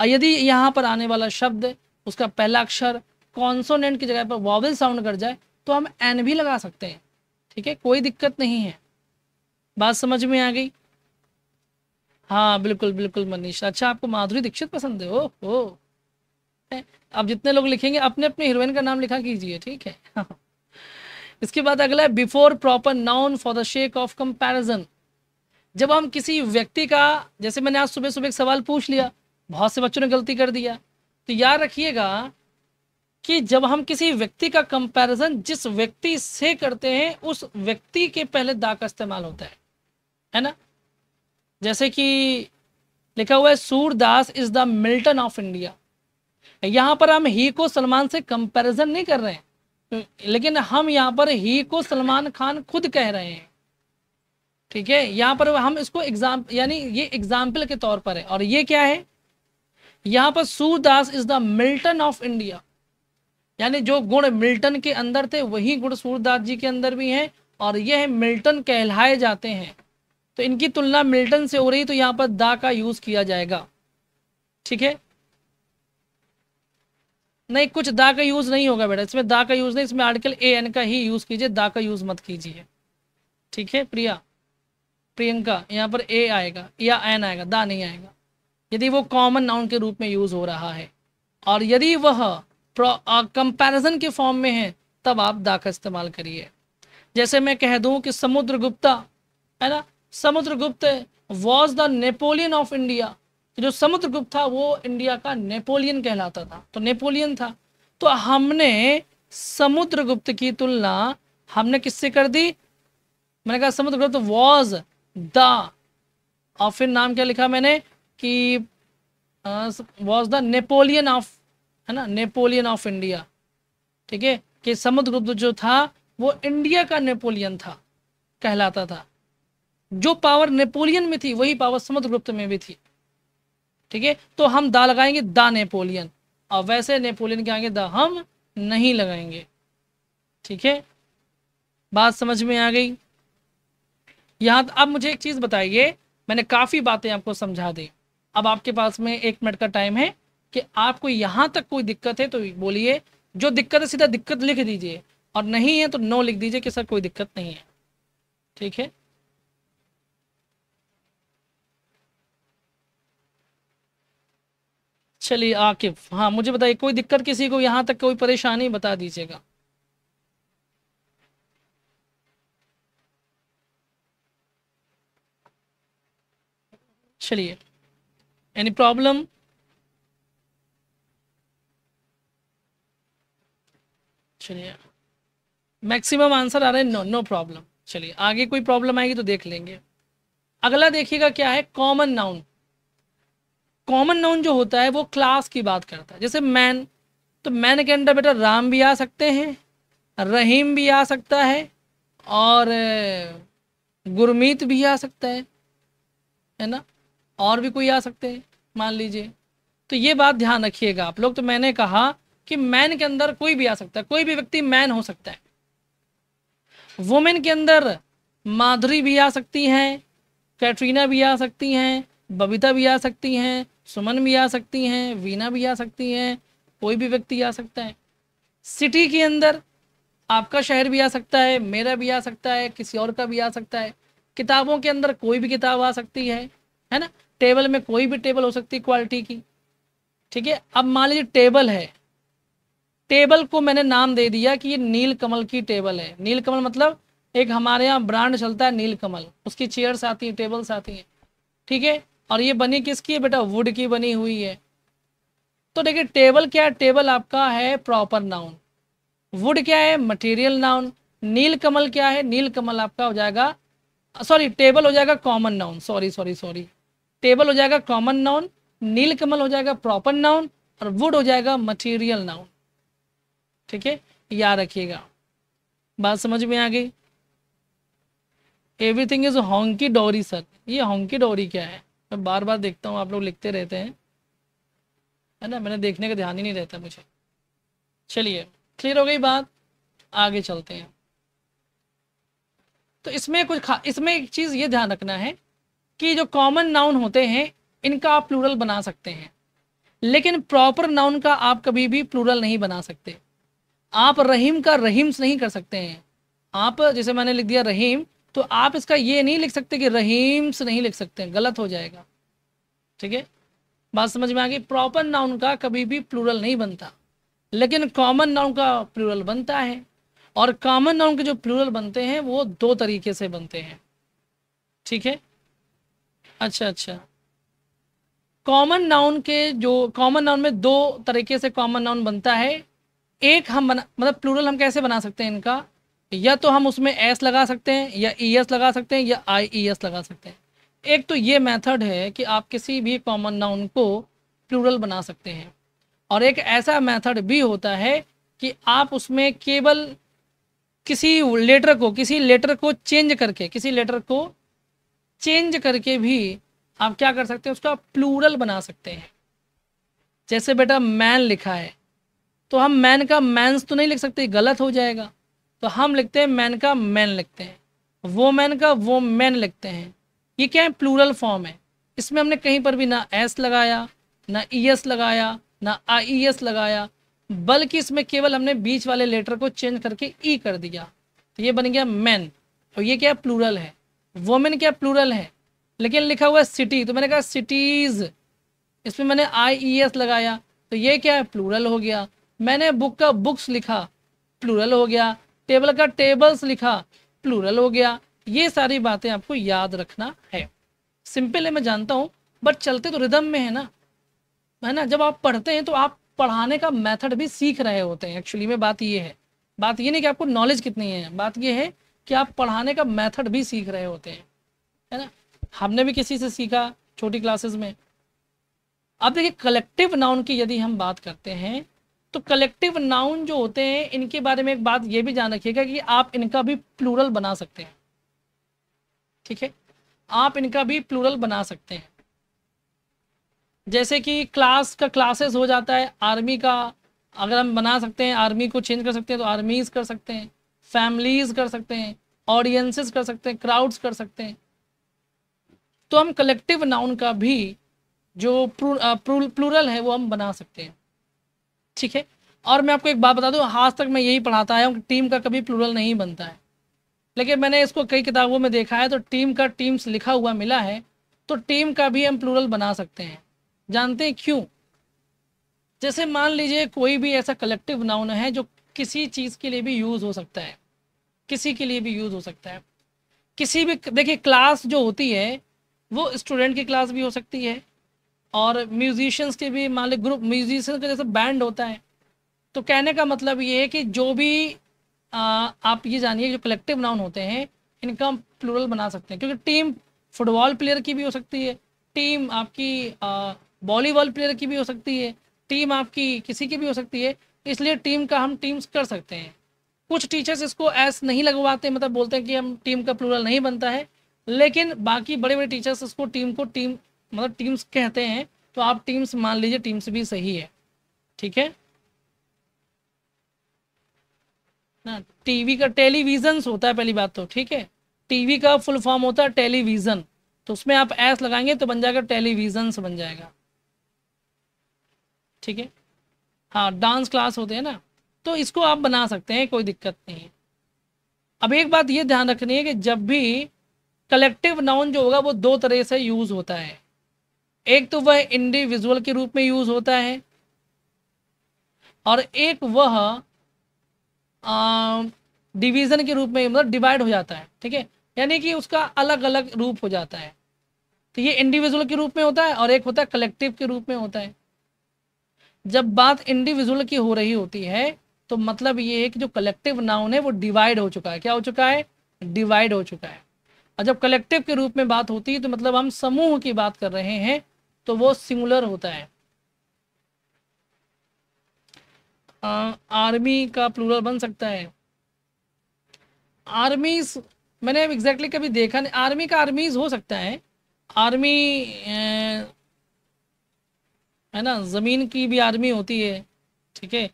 और यदि यहाँ पर आने वाला शब्द उसका पहला अक्षर कॉन्सोनेंट की जगह पर वॉवल साउंड कर जाए तो हम एन भी लगा सकते हैं ठीक है कोई दिक्कत नहीं है बात समझ में आ गई हाँ बिल्कुल बिल्कुल मनीष अच्छा आपको माधुरी दीक्षित पसंद है ओ हो अब जितने लोग लिखेंगे अपने अपने हीरोइन का नाम लिखा कीजिए ठीक है इसके बाद अगला है before proper noun for the sake of comparison जब हम किसी व्यक्ति का जैसे मैंने आज सुबह सुबह एक सवाल पूछ लिया बहुत से बच्चों ने गलती कर दिया तो याद रखिएगा कि जब हम किसी व्यक्ति का कंपैरिजन जिस व्यक्ति से करते हैं उस व्यक्ति के पहले दा का इस्तेमाल होता है है ना जैसे कि लिखा हुआ है Surdas is the Milton of India यहाँ पर हम ही को सलमान से कंपैरिजन नहीं कर रहे हैं लेकिन हम यहाँ पर ही को सलमान खान खुद कह रहे हैं ठीक है यहाँ पर हम इसको एग्जाम यानी ये एग्जाम्पल के तौर पर है और ये क्या है यहाँ पर Surdas is the Milton of India यानी जो गुण मिल्टन के अंदर थे वही गुण सूरदास जी के अंदर भी हैं और ये है मिल्टन कहलाए जाते हैं तो इनकी तुलना मिल्टन से हो रही तो यहाँ पर दा का यूज किया जाएगा ठीक है नहीं कुछ दा का यूज नहीं होगा बेटा इसमें दा का यूज नहीं इसमें आर्टिकल ए एन का ही यूज कीजिए दा का यूज मत कीजिए ठीक है प्रिया प्रियंका यहाँ पर ए आएगा या एन आएगा दा नहीं आएगा यदि वो कॉमन नाउन के रूप में यूज़ हो रहा है और यदि वह कंपैरिजन के फॉर्म में है तब आप दा का इस्तेमाल करिए जैसे मैं कह दूं कि समुद्र गुप्ता है ना Samudra Gupta was the Napoleon of India जो समुद्र गुप्त था वो इंडिया का नेपोलियन कहलाता था तो नेपोलियन था तो हमने समुद्र गुप्त की तुलना हमने किससे कर दी मैंने कहा समुद्र गुप्त वॉज द और फिर नाम क्या लिखा मैंने कि वॉज द नेपोलियन ऑफ है ना नेपोलियन ऑफ इंडिया ठीक है कि समुद्रगुप्त जो था वो इंडिया का नेपोलियन था कहलाता था जो पावर नेपोलियन में थी वही पावर समुद्रगुप्त में भी थी ठीक है तो हम दा लगाएंगे द नेपोलियन और वैसे नेपोलियन के आगे द हम नहीं लगाएंगे ठीक है बात समझ में आ गई यहाँ अब मुझे एक चीज़ बताइए मैंने काफ़ी बातें आपको समझा दी अब आपके पास में एक मिनट का टाइम है कि आपको यहाँ तक कोई दिक्कत है तो बोलिए जो दिक्कत है सीधा दिक्कत लिख दीजिए और नहीं है तो नो लिख दीजिए कि सर कोई दिक्कत नहीं है ठीक है चलिए आकिफ हाँ मुझे बताइए कोई दिक्कत किसी को यहाँ तक कोई परेशानी बता दीजिएगा चलिए एनी प्रॉब्लम चलिए मैक्सिमम आंसर आ रहे हैं नो नो प्रॉब्लम चलिए आगे कोई प्रॉब्लम आएगी तो देख लेंगे अगला देखिएगा क्या है कॉमन नाउन कॉमन नाउन जो होता है वो क्लास की बात करता है जैसे मैन तो मैन के अंडर बेटा राम भी आ सकते हैं रहीम भी आ सकता है और गुरमीत भी आ सकता है है ना और भी कोई आ सकते हैं मान लीजिए तो ये बात ध्यान रखिएगा आप लोग तो मैंने कहा कि मैन के अंदर कोई भी आ सकता है कोई भी व्यक्ति मैन हो सकता है वुमेन के अंदर माधुरी भी आ सकती हैं कैटरीना भी आ सकती हैं बबीता भी आ सकती हैं सुमन भी आ सकती हैं वीना भी आ सकती हैं कोई भी व्यक्ति आ सकता है सिटी के अंदर आपका शहर भी आ सकता है मेरा भी आ सकता है किसी और का भी आ सकता है किताबों के अंदर कोई भी किताब आ सकती है है ना टेबल में कोई भी टेबल हो सकती है क्वालिटी की ठीक है अब मान लीजिए टेबल है टेबल को मैंने नाम दे दिया कि ये नील कमल की टेबल है नील कमल मतलब एक हमारे यहाँ ब्रांड चलता है नील कमल उसकी चेयर्स आती हैं टेबल्स आती हैं ठीक है और ये बनी किसकी है बेटा वुड की बनी हुई है तो देखिए टेबल क्या है टेबल आपका है प्रॉपर नाउन वुड क्या है मटेरियल नाउन नील कमल क्या है नील कमल आपका हो जाएगा सॉरी टेबल हो जाएगा common noun sorry sorry sorry table हो जाएगा कॉमन नाउन नील कमल हो जाएगा प्रॉपर नाउन और वुड हो जाएगा मटेरियल नाउन ठीक है याद रखिएगा बात समझ में आ गई एवरीथिंग इज हॉन्की डोरी सर ये हॉन्की डोरी क्या है मैं बार बार देखता हूँ आप लोग लिखते रहते हैं है ना मैंने देखने का ध्यान ही नहीं रहता मुझे चलिए क्लियर हो गई बात आगे चलते हैं तो इसमें कुछ खा इसमें एक चीज़ ये ध्यान रखना है कि जो कॉमन नाउन होते हैं इनका आप प्लूरल बना सकते हैं लेकिन प्रॉपर नाउन का आप कभी भी प्लूरल नहीं बना सकते आप रहीम का रहीम्स नहीं कर सकते हैं आप जैसे मैंने लिख दिया रहीम तो आप इसका ये नहीं लिख सकते कि रहीम्स नहीं लिख सकते गलत हो जाएगा ठीक है बात समझ में आ गई प्रॉपर नाउन का कभी भी प्लूरल नहीं बनता लेकिन कॉमन नाउन का प्लूरल बनता है और कॉमन नाउन के जो प्लूरल बनते हैं वो दो तरीके से बनते हैं ठीक है अच्छा अच्छा कॉमन नाउन के जो कॉमन नाउन में दो तरीके से कॉमन नाउन बनता है एक हम बना मतलब प्लूरल हम कैसे बना सकते हैं इनका या तो हम उसमें एस लगा सकते हैं या ई एस लगा सकते हैं या आई ई एस लगा सकते हैं एक तो ये मेथड है कि आप किसी भी कॉमन नाउन को प्लूरल बना सकते हैं और एक ऐसा मेथड भी होता है कि आप उसमें केवल किसी लेटर को किसी लेटर को चेंज करके किसी लेटर को चेंज करके भी आप क्या कर सकते हैं उसका प्लूरल बना सकते हैं जैसे बेटा मैन लिखा है तो हम मैन का मैंस तो नहीं लिख सकते गलत हो जाएगा तो हम लिखते हैं मैन का मैन लिखते हैं वो मैन का वो मैन लिखते हैं ये क्या है प्लूरल फॉर्म है इसमें हमने कहीं पर भी ना एस लगाया ना ई एस लगाया ना आई एस लगाया बल्कि इसमें केवल हमने बीच वाले लेटर को चेंज करके ई कर दिया तो ये बन गया मैन और ये क्या है प्लूरल है वोमेन क्या प्लूरल है लेकिन लिखा हुआ है सिटी तो मैंने कहा सिटीज़ इसमें मैंने आई ई एस लगाया तो ये क्या है प्लूरल हो गया मैंने बुक का बुक्स लिखा प्लूरल हो गया टेबल का टेबल्स लिखा प्लूरल हो गया ये सारी बातें आपको याद रखना है सिंपल है मैं जानता हूँ बट चलते तो रिदम में है ना है ना जब आप पढ़ते हैं तो आप पढ़ाने का मेथड भी सीख रहे होते हैं एक्चुअली में बात ये है बात ये नहीं कि आपको नॉलेज कितनी है बात ये है कि आप पढ़ाने का मेथड भी सीख रहे होते हैं है ना हमने भी किसी से सीखा छोटी क्लासेस में अब देखिए कलेक्टिव नाउन की यदि हम बात करते हैं तो कलेक्टिव नाउन जो होते हैं इनके बारे में एक बात ये भी जान रखिएगा कि आप इनका भी प्लूरल बना सकते हैं ठीक है आप इनका भी प्लूरल बना सकते हैं जैसे कि क्लास का क्लासेस हो जाता है आर्मी का अगर हम बना सकते हैं आर्मी को चेंज कर सकते हैं तो आर्मीज कर सकते हैं फैमिलीज कर सकते हैं ऑडियंसेस कर सकते हैं क्राउड्स कर सकते हैं तो हम कलेक्टिव नाउन का भी जो प्लूरल है वो हम बना सकते हैं ठीक है और मैं आपको एक बात बता दूं आज तक मैं यही पढ़ाता आया हूँ कि टीम का कभी प्लूरल नहीं बनता है लेकिन मैंने इसको कई किताबों में देखा है तो टीम का टीम्स लिखा हुआ मिला है तो टीम का भी हम प्लूरल बना सकते हैं जानते हैं क्यों जैसे मान लीजिए कोई भी ऐसा कलेक्टिव नाउन है जो किसी चीज़ के लिए भी यूज़ हो सकता है किसी के लिए भी यूज़ हो सकता है किसी भी देखिए क्लास जो होती है वो स्टूडेंट की क्लास भी हो सकती है और म्यूजिशियंस के भी मान लीजिए ग्रुप म्यूजिशियंस का जैसे बैंड होता है तो कहने का मतलब ये है कि जो भी आ, आप ये जानिए जो कलेक्टिव नाउन होते हैं इनका हम प्लूरल बना सकते हैं क्योंकि टीम फुटबॉल प्लेयर की भी हो सकती है टीम आपकी वॉलीबॉल प्लेयर की भी हो सकती है टीम आपकी किसी की भी हो सकती है इसलिए टीम का हम टीम्स कर सकते हैं कुछ टीचर्स इसको एस नहीं लगवाते मतलब बोलते हैं कि हम टीम का प्लूरल नहीं बनता है लेकिन बाकी बड़े बड़े टीचर्स इसको टीम को टीम मतलब टीम्स कहते हैं तो आप टीम्स मान लीजिए टीम्स भी सही है ठीक है ना टीवी का टेलीविजन होता है पहली बात तो ठीक है टीवी का फुल फॉर्म होता है टेलीविजन तो उसमें आप एस लगाएंगे तो बन जाएगा टेलीविजन बन जाएगा ठीक है हाँ डांस क्लास होते हैं ना तो इसको आप बना सकते हैं कोई दिक्कत नहीं है अब एक बात ये ध्यान रखनी है कि जब भी कलेक्टिव नाउन जो होगा वो दो तरह से यूज़ होता है एक तो वह इंडिविजुअल के रूप में यूज़ होता है और एक वह डिवीज़न के रूप में मतलब डिवाइड हो जाता है ठीक है यानी कि उसका अलग अलग रूप हो जाता है तो ये इंडिविजुअल के रूप में होता है और एक होता है कलेक्टिव के रूप में होता है जब बात इंडिविजुअल की हो रही होती है तो मतलब ये है कि जो कलेक्टिव नाउन है वो डिवाइड हो चुका है क्या हो चुका है डिवाइड हो चुका है और जब कलेक्टिव के रूप में बात होती है तो मतलब हम समूह की बात कर रहे हैं तो वो सिमुलर होता है आ, आर्मी का प्लूरल बन सकता है आर्मी मैंने एग्जैक्टली कभी देखा नहीं आर्मी का आर्मीज हो सकता है आर्मी ए, है ना ज़मीन की भी आर्मी होती है ठीक है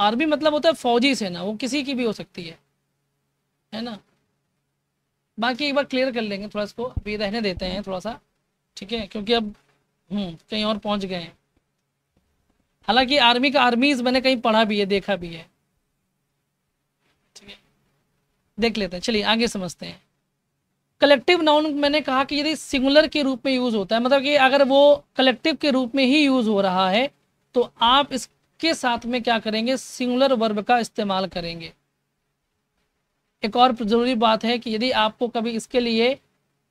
आर्मी मतलब होता है फौजी सेना वो किसी की भी हो सकती है है ना बाकी एक बार क्लियर कर लेंगे थोड़ा इसको अभी रहने देते हैं थोड़ा सा ठीक है क्योंकि अब हम्म, कहीं और पहुंच गए हैं हालांकि आर्मी का आर्मीज मैंने कहीं पढ़ा भी है देखा भी है ठीक है देख लेते हैं चलिए आगे समझते हैं कलेक्टिव नाउन मैंने कहा कि यदि सिंगुलर के रूप में यूज़ होता है मतलब कि अगर वो कलेक्टिव के रूप में ही यूज़ हो रहा है तो आप इस के साथ में क्या करेंगे सिंगुलर वर्ब का इस्तेमाल करेंगे एक और ज़रूरी बात है कि यदि आपको कभी इसके लिए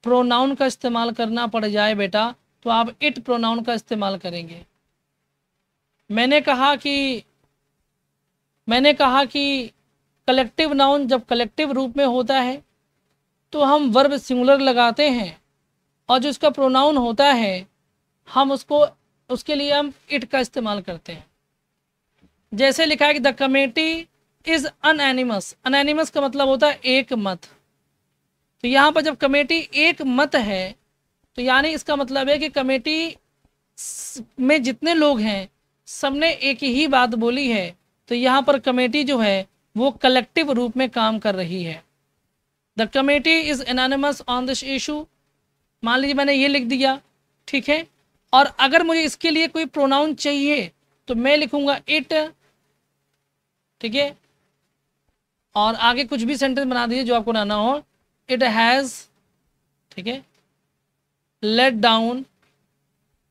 प्रोनाउन का इस्तेमाल करना पड़ जाए बेटा तो आप इट प्रोनाउन का इस्तेमाल करेंगे मैंने कहा कि मैंने कहा कि कलेक्टिव नाउन जब कलेक्टिव रूप में होता है तो हम वर्ब सिंगुलर लगाते हैं और जो उसका प्रोनाउन होता है हम उसको उसके लिए हम इट का इस्तेमाल करते हैं जैसे लिखा है कि the committee is unanimous का मतलब होता है एक मत तो यहाँ पर जब कमेटी एक मत है तो यानी इसका मतलब है कि कमेटी में जितने लोग हैं सबने एक ही बात बोली है तो यहाँ पर कमेटी जो है वो कलेक्टिव रूप में काम कर रही है the committee is unanimous on this issue मान लीजिए मैंने ये लिख दिया ठीक है और अगर मुझे इसके लिए कोई प्रोनाउन चाहिए तो मैं लिखूँगा इट ठीक है और आगे कुछ भी सेंटेंस बना दीजिए जो आपको बनाना हो इट हैज़ ठीक है लेट डाउन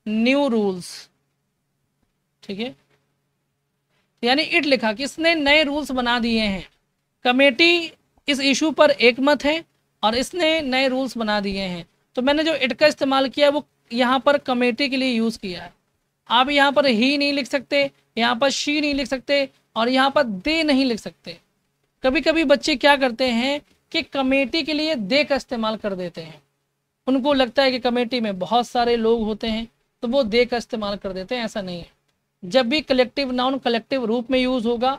न्यू रूल्स ठीक है यानी इट लिखा कि इसने नए रूल्स बना दिए हैं कमेटी इस इशू पर एकमत है और इसने नए रूल्स बना दिए हैं तो मैंने जो इट का इस्तेमाल किया वो यहाँ पर कमेटी के लिए यूज़ किया है आप यहाँ पर ही नहीं लिख सकते यहाँ पर शी नहीं लिख सकते और यहाँ पर दे नहीं लिख सकते कभी कभी बच्चे क्या करते हैं कि कमेटी के लिए दे का इस्तेमाल कर देते हैं उनको लगता है कि कमेटी में बहुत सारे लोग होते हैं तो वो दे का इस्तेमाल कर देते हैं ऐसा नहीं है जब भी कलेक्टिव नाउन कलेक्टिव रूप में यूज़ होगा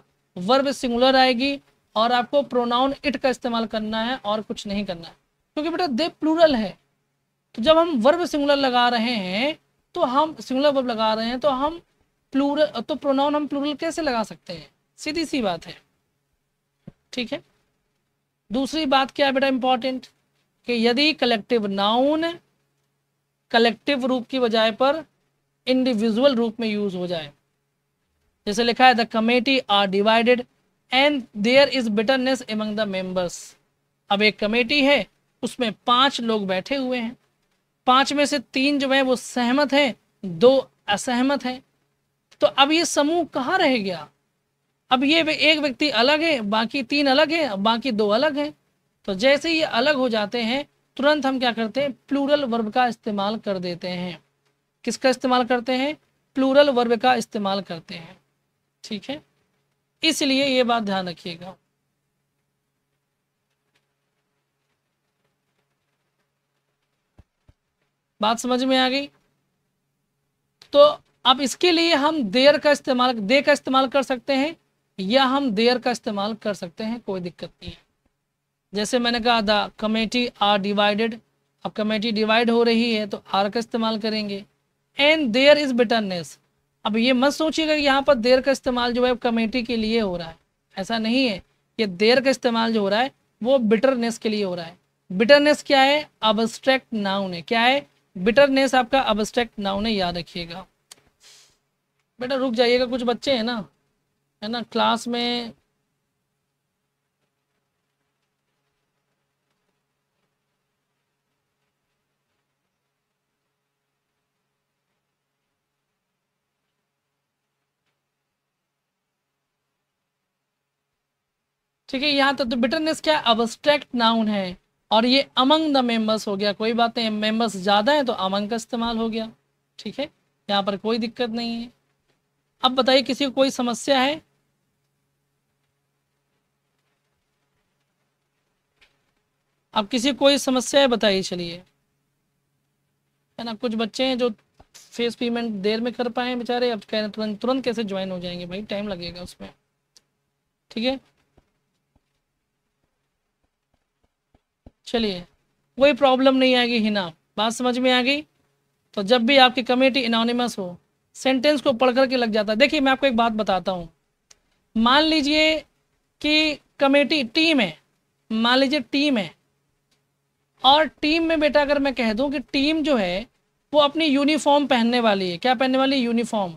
वर्ब सिंगुलर आएगी और आपको प्रोनाउन इट का इस्तेमाल करना है और कुछ नहीं करना है क्योंकि बेटा दे प्लूरल है तो जब हम वर्ब सिंगुलर लगा रहे हैं तो हम सिंगुलर वर्ब लगा रहे हैं तो हम प्लूरल तो प्रोनाउन हम प्लूरल कैसे लगा सकते हैं सीधी सी बात है ठीक है दूसरी बात क्या है बेटा इंपॉर्टेंट कि यदि कलेक्टिव नाउन कलेक्टिव रूप की बजाय पर इंडिविजुअल रूप में यूज हो जाए जैसे लिखा है the committee are divided and there is bitterness among the members अब एक कमेटी है उसमें पांच लोग बैठे हुए हैं पांच में से तीन जो है वो सहमत हैं दो असहमत हैं तो अब ये समूह कहाँ रह गया अब ये एक व्यक्ति अलग है बाकी तीन अलग है बाकी दो अलग हैं तो जैसे ये अलग हो जाते हैं तुरंत हम क्या करते हैं प्लूरल वर्ब का इस्तेमाल कर देते हैं किसका इस्तेमाल करते हैं प्लूरल वर्ब का इस्तेमाल करते हैं ठीक है इसलिए ये बात ध्यान रखिएगा बात समझ में आ गई तो अब इसके लिए हम देर का इस्तेमाल दे का इस्तेमाल कर सकते हैं या हम देर का इस्तेमाल कर सकते हैं कोई दिक्कत नहीं है जैसे मैंने कहा द कमेटी आर डिवाइडेड अब कमेटी डिवाइड हो रही है तो आर का इस्तेमाल करेंगे एंड देयर इज़ बिटरनेस अब ये मत सोचिएगा कि यहाँ पर देर का इस्तेमाल जो है कमेटी के लिए हो रहा है ऐसा नहीं है ये देर का इस्तेमाल जो हो रहा है वो बिटरनेस के लिए हो रहा है बिटरनेस क्या है अबस्ट्रैक्ट नाउन है क्या है बिटरनेस आपका अबस्ट्रैक्ट नाउन है याद रखिएगा बेटा रुक जाइएगा कुछ बच्चे हैं ना है ना क्लास में ठीक है यहाँ तक तो बिटरनेस क्या अबस्ट्रैक्ट नाउन है और ये अमंग द मेंबर्स हो गया कोई बात नहीं मेम्बर्स ज़्यादा है तो अमंग का इस्तेमाल हो गया ठीक है यहाँ पर कोई दिक्कत नहीं है अब बताइए किसी को कोई समस्या है अब किसी को कोई समस्या है बताइए चलिए है ना कुछ बच्चे हैं जो फेस पेमेंट देर में कर पाए बेचारे अब कह रहे तुरंत तुरंत कैसे ज्वाइन हो जाएंगे भाई टाइम लगेगा उसमें ठीक है चलिए कोई प्रॉब्लम नहीं आएगी हिना बात समझ में आ गई तो जब भी आपकी कमेटी इनोनिमस हो सेंटेंस को पढ़ करके लग जाता है देखिए मैं आपको एक बात बताता हूँ मान लीजिए कि कमेटी टीम है मान लीजिए टीम है और टीम में बेटा अगर मैं कह दूं कि टीम जो है वो अपनी यूनिफॉर्म पहनने वाली है क्या पहनने वाली है यूनिफॉर्म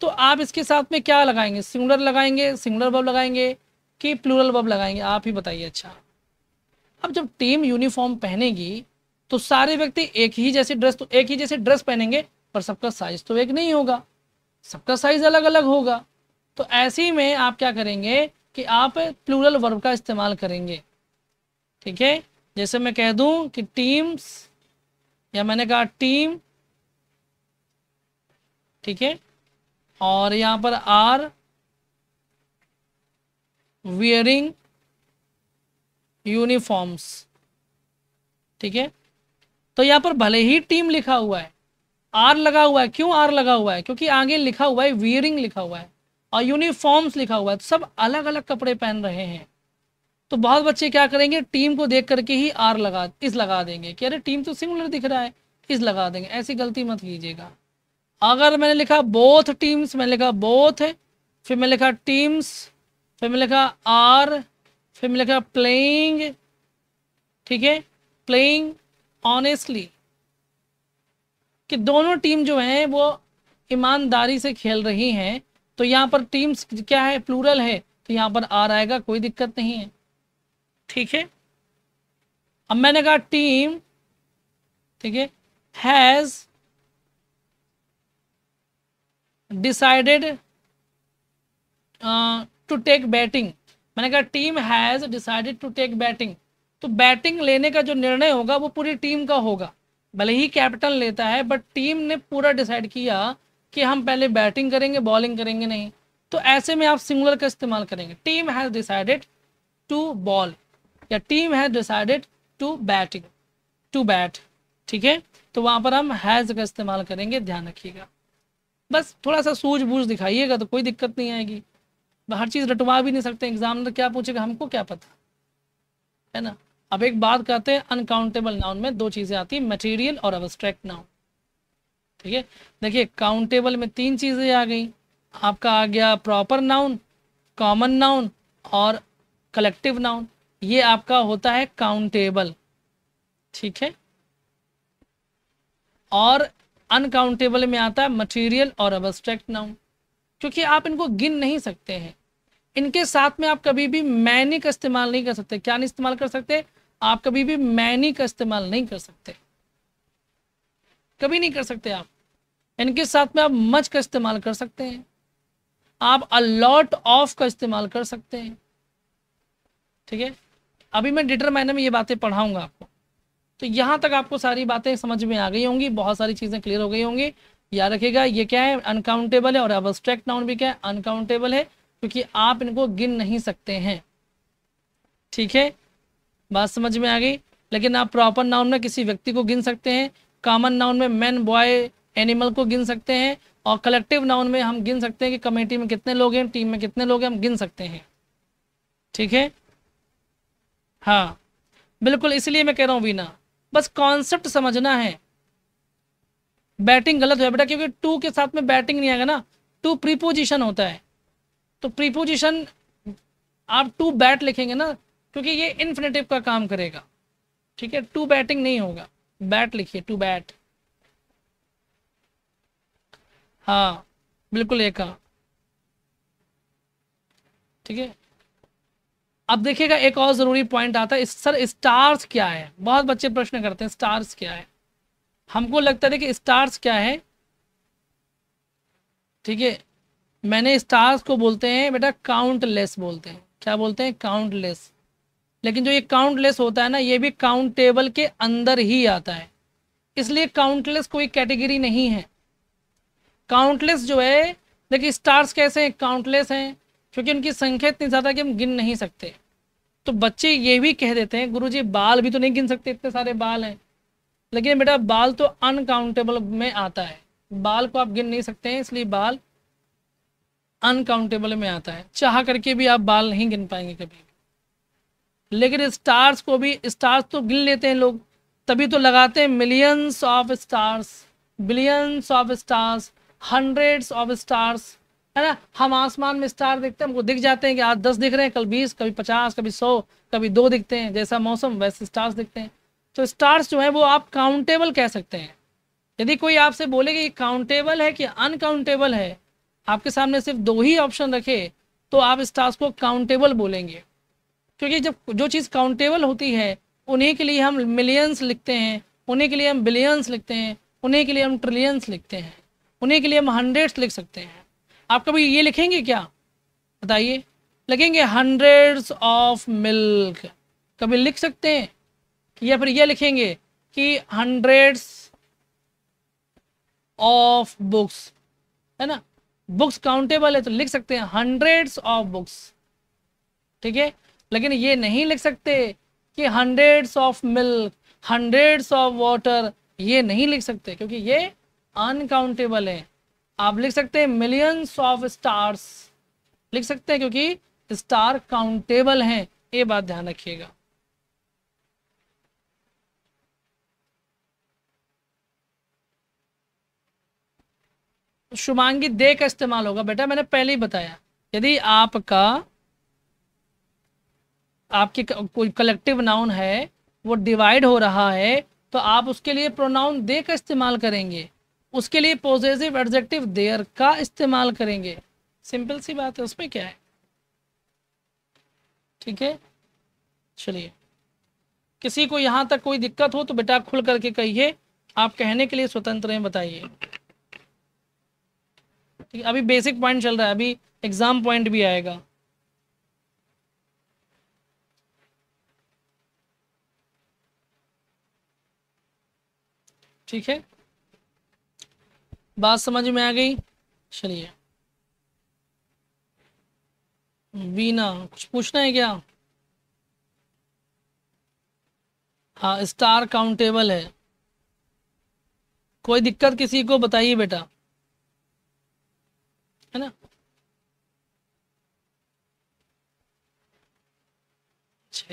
तो आप इसके साथ में क्या लगाएंगे सिंगुलर लगाएंगे सिंगुलर बब लगाएंगे कि प्लूरल बब लगाएंगे आप ही बताइए अच्छा अब जब टीम यूनिफॉर्म पहनेगी तो सारे व्यक्ति एक ही जैसी ड्रेस तो एक ही जैसी ड्रेस पहनेंगे पर सबका साइज तो एक नहीं होगा सबका साइज अलग अलग होगा तो ऐसी में आप क्या करेंगे कि आप प्लूरल वर्ब का इस्तेमाल करेंगे ठीक है जैसे मैं कह दूं कि टीम्स या मैंने कहा टीम ठीक है और यहां पर आर वियरिंग यूनिफॉर्म्स ठीक है तो यहां पर भले ही टीम लिखा हुआ है आर लगा हुआ है क्यों आर लगा हुआ है क्योंकि आगे लिखा हुआ है वियरिंग लिखा हुआ है और यूनिफॉर्म्स लिखा हुआ है तो सब अलग अलग कपड़े पहन रहे हैं तो बहुत बच्चे क्या करेंगे टीम को देख करके ही आर लगा इस लगा देंगे कि अरे टीम तो सिंगुलर दिख रहा है इस लगा देंगे ऐसी गलती मत कीजिएगा अगर मैंने लिखा बोथ टीम्स मैंने लिखा बोथ है फिर मैंने लिखा टीम्स फिर मैंने लिखा आर फिर मैंने लिखा प्लेइंग ठीक है प्लेइंग ऑनेस्टली कि दोनों टीम जो है वो ईमानदारी से खेल रही हैं तो यहाँ पर टीम्स क्या है प्लूरल है तो यहाँ पर आर आएगा कोई दिक्कत नहीं है ठीक है अब मैंने कहा टीम ठीक है has decided to take batting मैंने कहा team has decided to take batting तो बैटिंग लेने का जो निर्णय होगा वो पूरी टीम का होगा भले ही कैप्टन लेता है बट टीम ने पूरा डिसाइड किया कि हम पहले बैटिंग करेंगे बॉलिंग करेंगे नहीं तो ऐसे में आप सिंगुलर का इस्तेमाल करेंगे team has decided to ball या team has decided to batting to bat ठीक है तो वहां पर हम हैज़ का इस्तेमाल करेंगे ध्यान रखिएगा बस थोड़ा सा सूझबूझ दिखाइएगा तो कोई दिक्कत नहीं आएगी हर चीज़ रटवा भी नहीं सकते एग्जाम तो क्या पूछेगा हमको क्या पता है ना अब एक बात करते हैं अनकाउंटेबल नाउन में दो चीज़ें आती है मटेरियल और अबस्ट्रैक्ट नाउन ठीक है देखिए काउंटेबल में तीन चीज़ें आ गई आपका आ गया प्रॉपर नाउन कॉमन नाउन और कलेक्टिव नाउन ये आपका होता है काउंटेबल ठीक है और अनकाउंटेबल में आता है मटेरियल और अबस्ट्रैक्ट नाउन क्योंकि आप इनको गिन नहीं सकते हैं इनके साथ में आप कभी भी मैनी का इस्तेमाल नहीं कर सकते क्या नहीं इस्तेमाल कर सकते आप कभी भी मैनी का इस्तेमाल नहीं कर सकते कभी नहीं कर सकते आप इनके साथ में आप मच का इस्तेमाल कर सकते हैं आप अलॉट ऑफ का इस्तेमाल कर सकते हैं ठीक है अभी मैं डिटरमाइनर में ये बातें पढ़ाऊंगा आपको तो यहां तक आपको सारी बातें समझ में आ गई होंगी बहुत सारी चीज़ें क्लियर हो गई होंगी याद रखिएगा ये क्या है अनकाउंटेबल है और एबस्ट्रैक्ट नाउन भी क्या है अनकाउंटेबल है क्योंकि आप इनको गिन नहीं सकते हैं ठीक है बात समझ में आ गई लेकिन आप प्रॉपर नाउन में किसी व्यक्ति को गिन सकते हैं कॉमन नाउन में मैन बॉय एनिमल को गिन सकते हैं और कलेक्टिव नाउन में हम गिन सकते हैं कि कमेटी में कितने लोग हैं टीम में कितने लोग हैं हम गिन सकते हैं ठीक है हाँ बिल्कुल इसलिए मैं कह रहा हूँ वीना बस कॉन्सेप्ट समझना है बैटिंग गलत हुआ बेटा क्योंकि टू के साथ में बैटिंग नहीं आएगा ना टू प्रीपोजिशन होता है तो प्रीपोजिशन आप टू बैट लिखेंगे ना क्योंकि ये इन्फिनेटिव का काम करेगा ठीक है टू बैटिंग नहीं होगा बैट लिखिए टू बैट हाँ बिल्कुल एक कहा ठीक है अब देखिएगा एक और ज़रूरी पॉइंट आता है सर स्टार्स क्या है बहुत बच्चे प्रश्न करते हैं स्टार्स क्या है हमको लगता है कि स्टार्स क्या है ठीक है मैंने स्टार्स को बोलते हैं बेटा काउंटलेस बोलते हैं क्या बोलते हैं काउंटलेस लेकिन जो ये काउंटलेस होता है ना ये भी काउंटेबल के अंदर ही आता है इसलिए काउंटलेस कोई कैटेगरी नहीं है काउंटलेस जो है देखिए स्टार्स कैसे हैं काउंटलेस हैं क्योंकि उनकी संख्या इतनी ज़्यादा कि हम गिन नहीं सकते तो बच्चे ये भी कह देते हैं गुरु जी बाल भी तो नहीं गिन सकते इतने सारे बाल हैं लेकिन बेटा बाल तो अनकाउंटेबल में आता है बाल को आप गिन नहीं सकते हैं इसलिए बाल अनकाउंटेबल में आता है चाह करके भी आप बाल नहीं गिन पाएंगे कभी लेकिन स्टार्स को भी स्टार्स तो गिन लेते हैं लोग तभी तो लगाते हैं millions of stars billions of stars hundreds of stars है ना हम आसमान में स्टार देखते हैं हमको दिख जाते हैं कि आज दस दिख रहे हैं कल बीस कभी पचास कभी सौ कभी दो दिखते हैं जैसा मौसम वैसे स्टार्स दिखते हैं तो स्टार्स जो है वो आप काउंटेबल कह सकते हैं यदि कोई आपसे बोले कि काउंटेबल है कि अनकाउंटेबल है आपके सामने सिर्फ दो ही ऑप्शन रखे तो आप स्टार्स को काउंटेबल बोलेंगे क्योंकि जब जो चीज़ काउंटेबल होती है उन्हीं के लिए हम मिलियंस लिखते हैं उन्हीं के लिए हम बिलियंस लिखते हैं उन्हीं के लिए हम ट्रिलियंस लिखते हैं उन्हीं के लिए हम हंड्रेड्स लिख सकते हैं आप कभी ये लिखेंगे क्या बताइए लिखेंगे हंड्रेड्स ऑफ मिल्क कभी लिख सकते हैं या फिर ये लिखेंगे कि हंड्रेड्स ऑफ बुक्स है ना बुक्स काउंटेबल है तो लिख सकते हैं हंड्रेड्स ऑफ बुक्स ठीक है लेकिन ये नहीं लिख सकते कि hundreds of milk hundreds of water ये नहीं लिख सकते क्योंकि ये अनकाउंटेबल है आप लिख सकते हैं मिलियंस ऑफ स्टार्स लिख सकते हैं क्योंकि स्टार काउंटेबल हैं ये बात ध्यान रखिएगा शुमांगी दे का इस्तेमाल होगा बेटा मैंने पहले ही बताया यदि आपका आपके कोई कलेक्टिव नाउन है वो डिवाइड हो रहा है तो आप उसके लिए प्रोनाउन दे का इस्तेमाल करेंगे उसके लिए पॉजिटिव एडजेक्टिव देयर का इस्तेमाल करेंगे सिंपल सी बात है उसमें क्या है ठीक है चलिए किसी को यहाँ तक कोई दिक्कत हो तो बेटा खुल करके कहिए आप कहने के लिए स्वतंत्र हैं बताइए ठीक है अभी बेसिक पॉइंट चल रहा है अभी एग्ज़ाम पॉइंट भी आएगा ठीक है बात समझ में आ गई चलिए वीना कुछ पूछना है क्या हाँ स्टार काउंटेबल है कोई दिक्कत किसी को बताइए बेटा है ना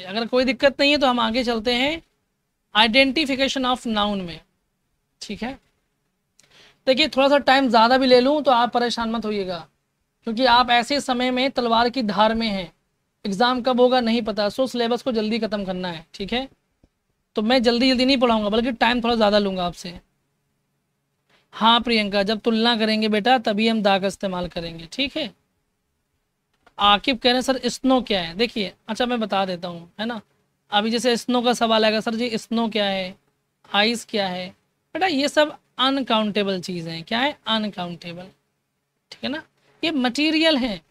अगर कोई दिक्कत नहीं है तो हम आगे चलते हैं आइडेंटिफिकेशन ऑफ नाउन में ठीक है देखिए थोड़ा सा टाइम ज़्यादा भी ले लूँ तो आप परेशान मत होइएगा क्योंकि आप ऐसे समय में तलवार की धार में हैं एग्ज़ाम कब होगा नहीं पता सो सिलेबस को जल्दी ख़त्म करना है ठीक है तो मैं जल्दी जल्दी नहीं पढ़ाऊँगा बल्कि टाइम थोड़ा ज़्यादा लूँगा आपसे हाँ प्रियंका जब तुलना करेंगे बेटा तभी हम दाग इस्तेमाल करेंगे ठीक है आकिब कह रहे हैं सर स्नो क्या है देखिए अच्छा मैं बता देता हूँ है ना अभी जैसे स्नो का सवाल आएगा सर जी स्नो क्या है आइस क्या है बेटा ये सब अनकाउंटेबल चीज़ हैं क्या है अनकाउंटेबल ठीक है ना ये मटेरियल है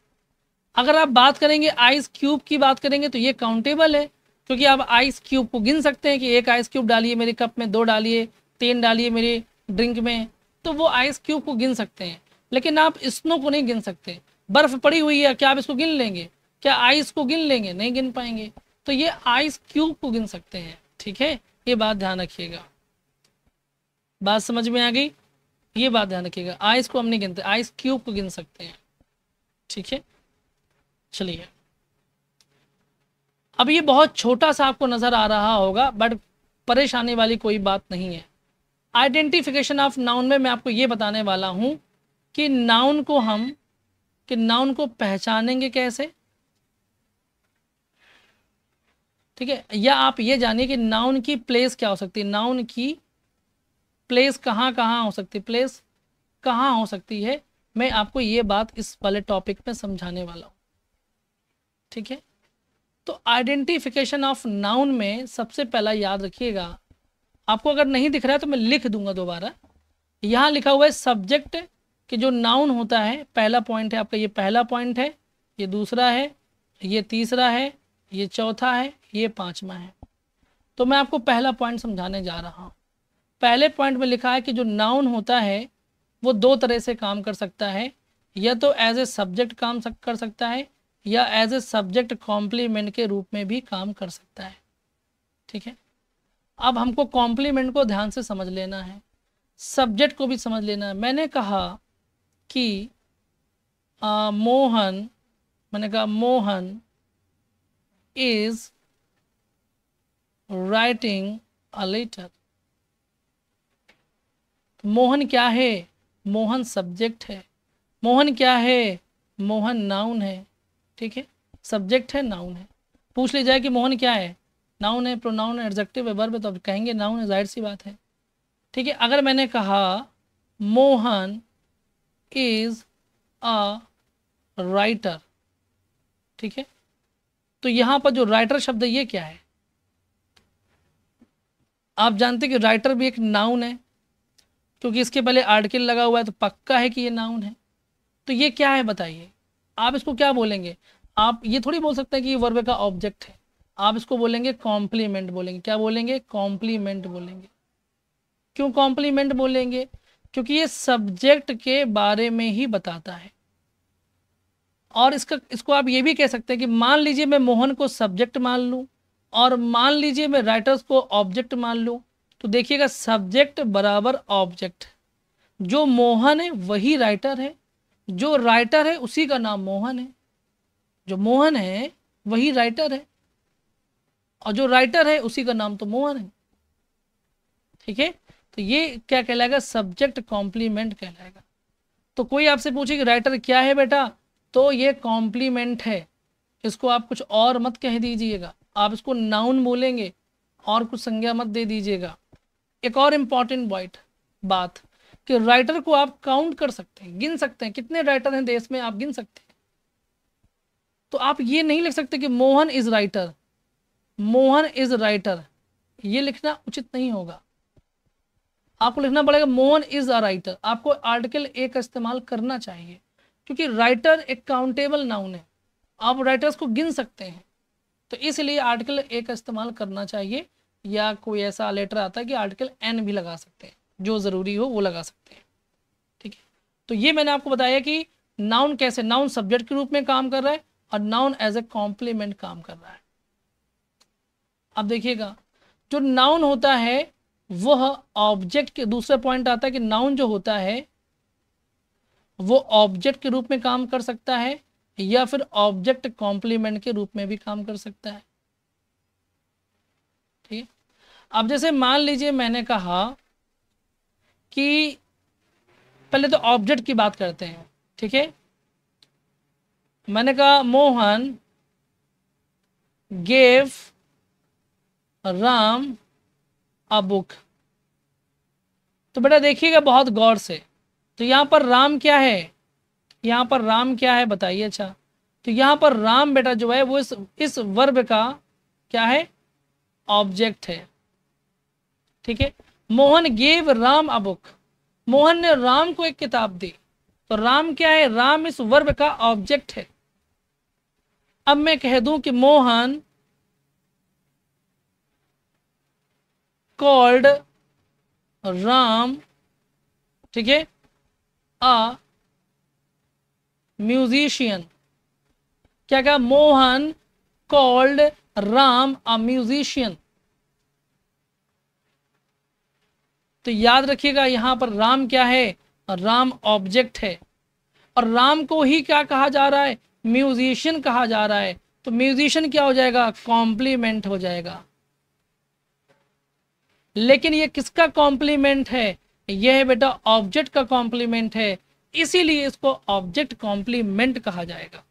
अगर आप बात करेंगे आइस क्यूब की बात करेंगे तो ये काउंटेबल है क्योंकि आप आइस क्यूब को गिन सकते हैं कि एक आइस क्यूब डालिए मेरे कप में दो डालिए तीन डालिए मेरे ड्रिंक में तो वो आइस क्यूब को गिन सकते हैं लेकिन आप स्नो को नहीं गिन सकते बर्फ़ पड़ी हुई है क्या आप इसको गिन लेंगे क्या आइस को गिन लेंगे नहीं गिन पाएंगे तो ये आइस क्यूब को गिन सकते हैं ठीक है ये बात ध्यान रखिएगा बात समझ में आ गई ये बात ध्यान रखिएगा आइस को हम नहीं गिनते आइस क्यूब को गिन सकते हैं ठीक है चलिए अब ये बहुत छोटा सा आपको नज़र आ रहा होगा बट परेशानी वाली कोई बात नहीं है आइडेंटिफिकेशन ऑफ नाउन में मैं आपको ये बताने वाला हूँ कि नाउन को हम कि नाउन को पहचानेंगे कैसे ठीक है या आप ये जानिए कि नाउन की प्लेस क्या हो सकती है नाउन की प्लेस कहाँ कहाँ हो सकती प्लेस कहाँ हो सकती है मैं आपको ये बात इस वाले टॉपिक में समझाने वाला हूँ ठीक है तो आइडेंटिफिकेशन ऑफ नाउन में सबसे पहला याद रखिएगा आपको अगर नहीं दिख रहा है तो मैं लिख दूंगा दोबारा यहाँ लिखा हुआ है सब्जेक्ट कि जो नाउन होता है पहला पॉइंट है आपका ये पहला पॉइंट है ये दूसरा है ये तीसरा है ये चौथा है ये पांचवा है तो मैं आपको पहला पॉइंट समझाने जा रहा हूँ पहले पॉइंट में लिखा है कि जो नाउन होता है वो दो तरह से काम कर सकता है या तो एज ए सब्जेक्ट काम सक, कर सकता है या एज ए सब्जेक्ट कॉम्प्लीमेंट के रूप में भी काम कर सकता है ठीक है अब हमको कॉम्प्लीमेंट को ध्यान से समझ लेना है सब्जेक्ट को भी समझ लेना है मैंने कहा कि आ, मोहन मैंने कहा Mohan is writing a letter Mohan क्या है मोहन सब्जेक्ट है मोहन क्या है मोहन नाउन है ठीक है सब्जेक्ट है नाउन है पूछ ले जाए कि मोहन क्या है नाउन है प्रोनाउन है एडजेक्टिव है वर्ब है तो अब कहेंगे नाउन है जाहिर सी बात है ठीक है अगर मैंने कहा मोहन इज़ अ राइटर ठीक है तो यहाँ पर जो राइटर शब्द है ये क्या है आप जानते कि राइटर भी एक नाउन है क्योंकि इसके पहले आर्टिकल लगा हुआ है तो पक्का है कि ये नाउन है तो ये क्या है बताइए आप इसको क्या बोलेंगे आप ये थोड़ी बोल सकते हैं कि ये वर्ब का ऑब्जेक्ट है आप इसको बोलेंगे कॉम्प्लीमेंट बोलेंगे क्या बोलेंगे कॉम्प्लीमेंट बोलेंगे क्यों कॉम्प्लीमेंट बोलेंगे क्योंकि ये सब्जेक्ट के बारे में ही बताता है और इसका इसको आप ये भी कह सकते हैं कि मान लीजिए मैं मोहन को सब्जेक्ट मान लूँ और मान लीजिए मैं राइटर्स को ऑब्जेक्ट मान लूँ तो देखिएगा सब्जेक्ट बराबर ऑब्जेक्ट जो मोहन है वही राइटर है जो राइटर है उसी का नाम मोहन है जो मोहन है वही राइटर है और जो राइटर है उसी का नाम तो मोहन है ठीक है तो ये क्या कहलाएगा सब्जेक्ट कॉम्प्लीमेंट कहलाएगा तो कोई आपसे पूछे कि राइटर क्या है बेटा तो ये कॉम्प्लीमेंट है इसको आप कुछ और मत कह दीजिएगा आप इसको नाउन बोलेंगे और कुछ संज्ञा मत दे दीजिएगा एक और इम्पॉर्टेंट पॉइंट बात कि राइटर को आप काउंट कर सकते हैं गिन सकते हैं कितने राइटर हैं देश में आप गिन सकते हैं तो आप ये नहीं लिख सकते कि Mohan is writer Mohan is writer ये लिखना उचित नहीं होगा आपको लिखना पड़ेगा मोहन इज अ राइटर आपको आर्टिकल ए का इस्तेमाल करना चाहिए क्योंकि राइटर एक काउंटेबल नाउन है आप राइटर्स को गिन सकते हैं तो इसलिए आर्टिकल ए का इस्तेमाल करना चाहिए या कोई ऐसा लेटर आता है कि आर्टिकल एन भी लगा सकते हैं जो ज़रूरी हो वो लगा सकते हैं ठीक है तो ये मैंने आपको बताया कि नाउन कैसे नाउन सब्जेक्ट के रूप में काम कर रहा है और नाउन एज ए कॉम्प्लीमेंट काम कर रहा है अब देखिएगा जो नाउन होता है वह ऑब्जेक्ट के दूसरे पॉइंट आता है कि नाउन जो होता है वो ऑब्जेक्ट के रूप में काम कर सकता है या फिर ऑब्जेक्ट कॉम्प्लीमेंट के रूप में भी काम कर सकता है अब जैसे मान लीजिए मैंने कहा कि पहले तो ऑब्जेक्ट की बात करते हैं ठीक है मैंने कहा Mohan gave Ram a book तो बेटा देखिएगा बहुत गौर से तो यहाँ पर राम क्या है यहाँ पर राम क्या है बताइए अच्छा तो यहाँ पर राम बेटा जो है वो इस इस वर्ब का क्या है ऑब्जेक्ट है ठीक है Mohan gave Ram a book Mohan ने राम को एक किताब दी तो राम क्या है राम इस वर्ब का ऑब्जेक्ट है अब मैं कह दूं कि मोहन कॉल्ड राम ठीक है अ म्यूजिशियन क्या कहा Mohan called Ram a musician तो याद रखिएगा यहाँ पर राम क्या है राम ऑब्जेक्ट है और राम को ही क्या कहा जा रहा है म्यूजिशियन कहा जा रहा है तो म्यूजिशियन क्या हो जाएगा कॉम्प्लीमेंट हो जाएगा लेकिन ये किसका कॉम्प्लीमेंट है यह है बेटा ऑब्जेक्ट का कॉम्प्लीमेंट है इसीलिए इसको ऑब्जेक्ट कॉम्प्लीमेंट कहा जाएगा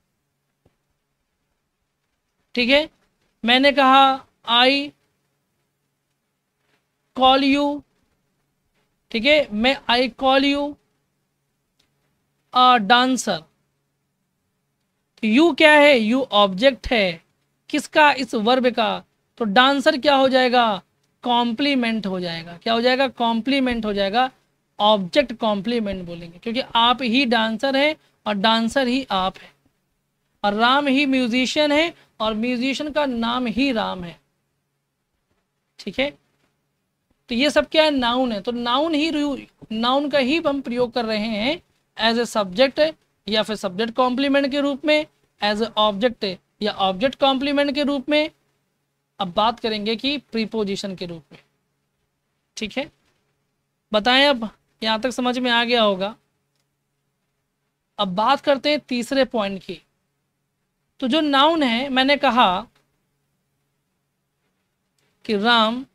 ठीक है मैंने कहा आई कॉल यू ठीक है मैं I call you a dancer you क्या है यू ऑब्जेक्ट है किसका इस वर्ब का तो डांसर क्या हो जाएगा कॉम्प्लीमेंट हो जाएगा क्या हो जाएगा कॉम्प्लीमेंट हो जाएगा ऑब्जेक्ट कॉम्प्लीमेंट बोलेंगे क्योंकि आप ही डांसर हैं और डांसर ही आप हैं और राम ही म्यूजिशियन है और म्यूजिशियन का नाम ही राम है ठीक है तो ये सब क्या है नाउन है तो नाउन ही नाउन का ही हम प्रयोग कर रहे हैं एज ए सब्जेक्ट या फिर सब्जेक्ट कॉम्प्लीमेंट के रूप में एज ए ऑब्जेक्ट या ऑब्जेक्ट कॉम्प्लीमेंट के रूप में अब बात करेंगे कि प्रीपोजिशन के रूप में ठीक है बताएं अब यहां तक समझ में आ गया होगा अब बात करते हैं तीसरे पॉइंट की तो जो नाउन है मैंने कहा कि Ram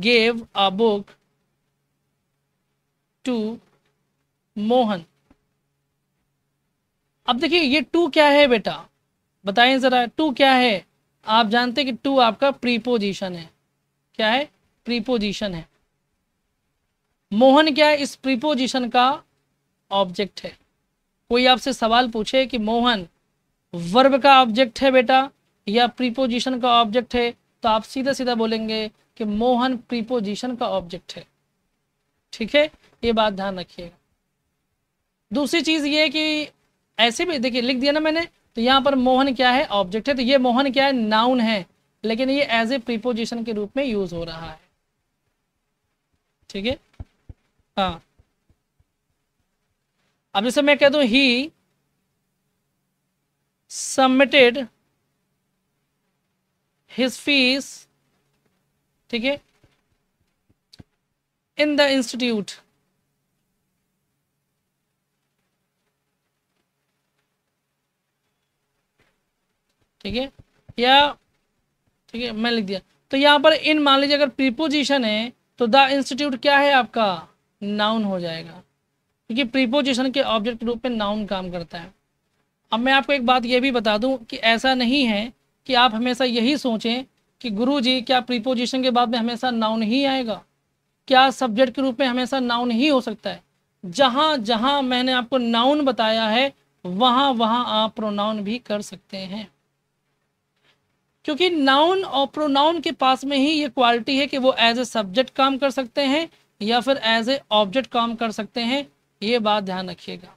gave a book to Mohan अब देखिए ये टू क्या है बेटा बताएं ज़रा टू क्या है आप जानते हैं कि टू आपका प्रीपोजिशन है क्या है प्रीपोजिशन है मोहन क्या है इस प्रीपोजिशन का ऑब्जेक्ट है कोई आपसे सवाल पूछे कि मोहन वर्ब का ऑब्जेक्ट है बेटा या प्रीपोजिशन का ऑब्जेक्ट है तो आप सीधा सीधा बोलेंगे कि मोहन प्रीपोजिशन का ऑब्जेक्ट है ठीक है ये बात ध्यान रखिएगा दूसरी चीज ये कि ऐसे भी देखिए लिख दिया ना मैंने तो यहाँ पर मोहन क्या है ऑब्जेक्ट है तो ये मोहन क्या है नाउन है लेकिन ये एज ए प्रीपोजिशन के रूप में यूज हो रहा है ठीक है हाँ अब जैसे मैं कह दू ही सबमिटेड हिज फीस ठीक है इन द इंस्टीट्यूट ठीक है या ठीक है मैं लिख दिया तो यहां पर इन मान लीजिए अगर प्रीपोजिशन है तो द इंस्टीट्यूट क्या है आपका नाउन हो जाएगा क्योंकि प्रीपोजिशन के ऑब्जेक्ट रूप में नाउन काम करता है अब मैं आपको एक बात यह भी बता दूं कि ऐसा नहीं है कि आप हमेशा यही सोचें कि गुरु जी क्या प्रीपोजिशन के बाद में हमेशा नाउन ही आएगा क्या सब्जेक्ट के रूप में हमेशा नाउन ही हो सकता है जहां जहां मैंने आपको नाउन बताया है वहां वहां आप प्रोनाउन भी कर सकते हैं क्योंकि नाउन और प्रोनाउन के पास में ही ये क्वालिटी है कि वो एज ए सब्जेक्ट काम कर सकते हैं या फिर एज ए ऑब्जेक्ट काम कर सकते हैं ये बात ध्यान रखिएगा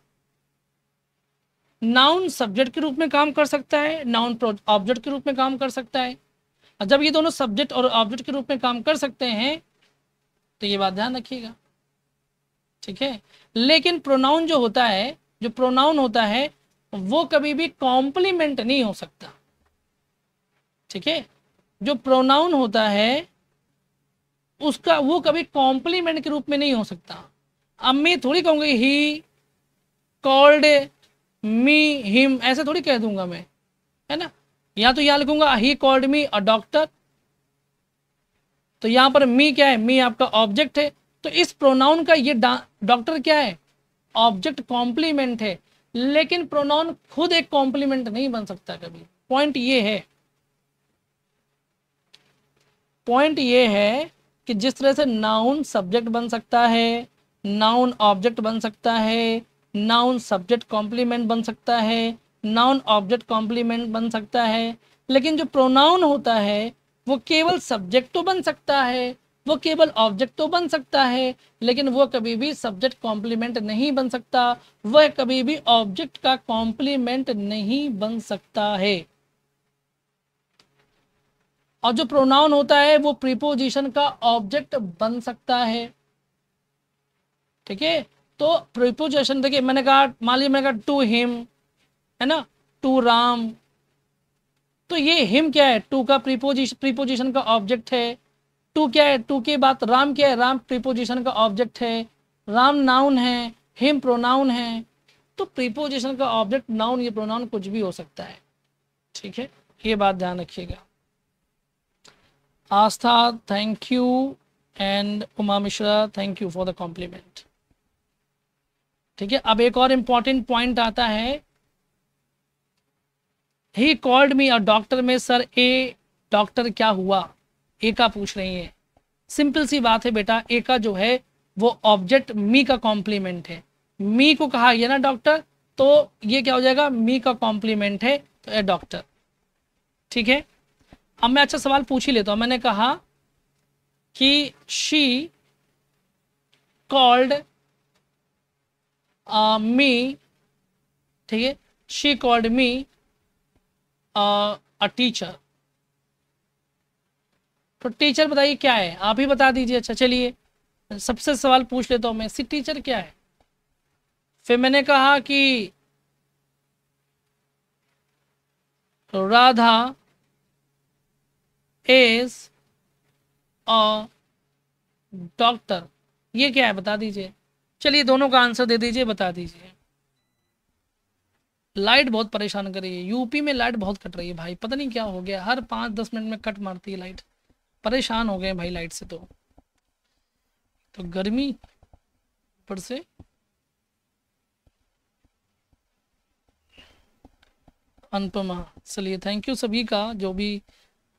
नाउन सब्जेक्ट के रूप में काम कर सकता है नाउन ऑब्जेक्ट के रूप में काम कर सकता है जब ये दोनों सब्जेक्ट और ऑब्जेक्ट के रूप में काम कर सकते हैं तो ये बात ध्यान रखिएगा ठीक है लेकिन प्रोनाउन जो होता है जो प्रोनाउन होता है वो कभी भी कॉम्प्लीमेंट नहीं हो सकता ठीक है जो प्रोनाउन होता है उसका वो कभी कॉम्प्लीमेंट के रूप में नहीं हो सकता अब मैं थोड़ी कहूंगी ही कॉल्ड मी हिम ऐसे थोड़ी कह दूंगा मैं है ना या तो यहां लिखूंगा he called me a doctor तो यहां पर मी क्या है मी आपका ऑब्जेक्ट है तो इस प्रोनाउन का ये डॉक्टर क्या है ऑब्जेक्ट कॉम्प्लीमेंट है लेकिन प्रोनाउन खुद एक कॉम्प्लीमेंट नहीं बन सकता कभी पॉइंट ये है पॉइंट ये है कि जिस तरह से नाउन सब्जेक्ट बन सकता है नाउन ऑब्जेक्ट बन सकता है नाउन सब्जेक्ट कॉम्प्लीमेंट बन सकता है नाउन ऑब्जेक्ट कॉम्प्लीमेंट बन सकता है लेकिन जो प्रोनाउन होता है वो केवल सब्जेक्ट तो बन सकता है वो केवल ऑब्जेक्ट तो बन सकता है लेकिन वो कभी भी सब्जेक्ट कॉम्प्लीमेंट नहीं बन सकता वह कभी भी ऑब्जेक्ट का कॉम्प्लीमेंट नहीं बन सकता है और जो प्रोनाउन होता है वो प्रीपोजिशन का ऑब्जेक्ट बन सकता है ठीक है तो प्रीपोजिशन देखिए मैंने कहा मान लिया मैंने कहा टू हिम है ना टू राम तो ये हिम क्या है टू का प्रीपोजिशन प्रीपोजिशन का ऑब्जेक्ट है टू क्या है टू के बाद राम क्या है राम प्रीपोजिशन का ऑब्जेक्ट है राम नाउन है हिम प्रोनाउन है तो प्रीपोजिशन का ऑब्जेक्ट नाउन या प्रोनाउन कुछ भी हो सकता है ठीक है ये बात ध्यान रखिएगा Aastha thank you and Uma Mishra thank you for the compliment ठीक है अब एक और इम्पॉर्टेंट पॉइंट आता है ही कॉल्ड मी और डॉक्टर में सर ए डॉक्टर क्या हुआ ए का पूछ रही है सिंपल सी बात है बेटा ए का जो है वो ऑब्जेक्ट मी का कॉम्प्लीमेंट है मी को कहा गया ना डॉक्टर तो ये क्या हो जाएगा मी का कॉम्प्लीमेंट है तो ए डॉक्टर ठीक है अब मैं अच्छा सवाल पूछ ही लेता हूं मैंने कहा कि शी कॉल्ड मी ठीक है she called me a teacher तो टीचर बताइए क्या है आप ही बता दीजिए अच्छा चलिए सबसे सवाल पूछ लेता हूँ मैं सी टीचर क्या है फिर मैंने कहा कि राधा इज अ डॉक्टर ये क्या है बता दीजिए चलिए दोनों का आंसर दे दीजिए बता दीजिए लाइट बहुत परेशान कर रही है यूपी में लाइट बहुत कट रही है भाई पता नहीं क्या हो गया हर पाँच दस मिनट में कट मारती है लाइट परेशान हो गए भाई लाइट से तो तो गर्मी ऊपर से अनुपमा चलिए थैंक यू सभी का जो भी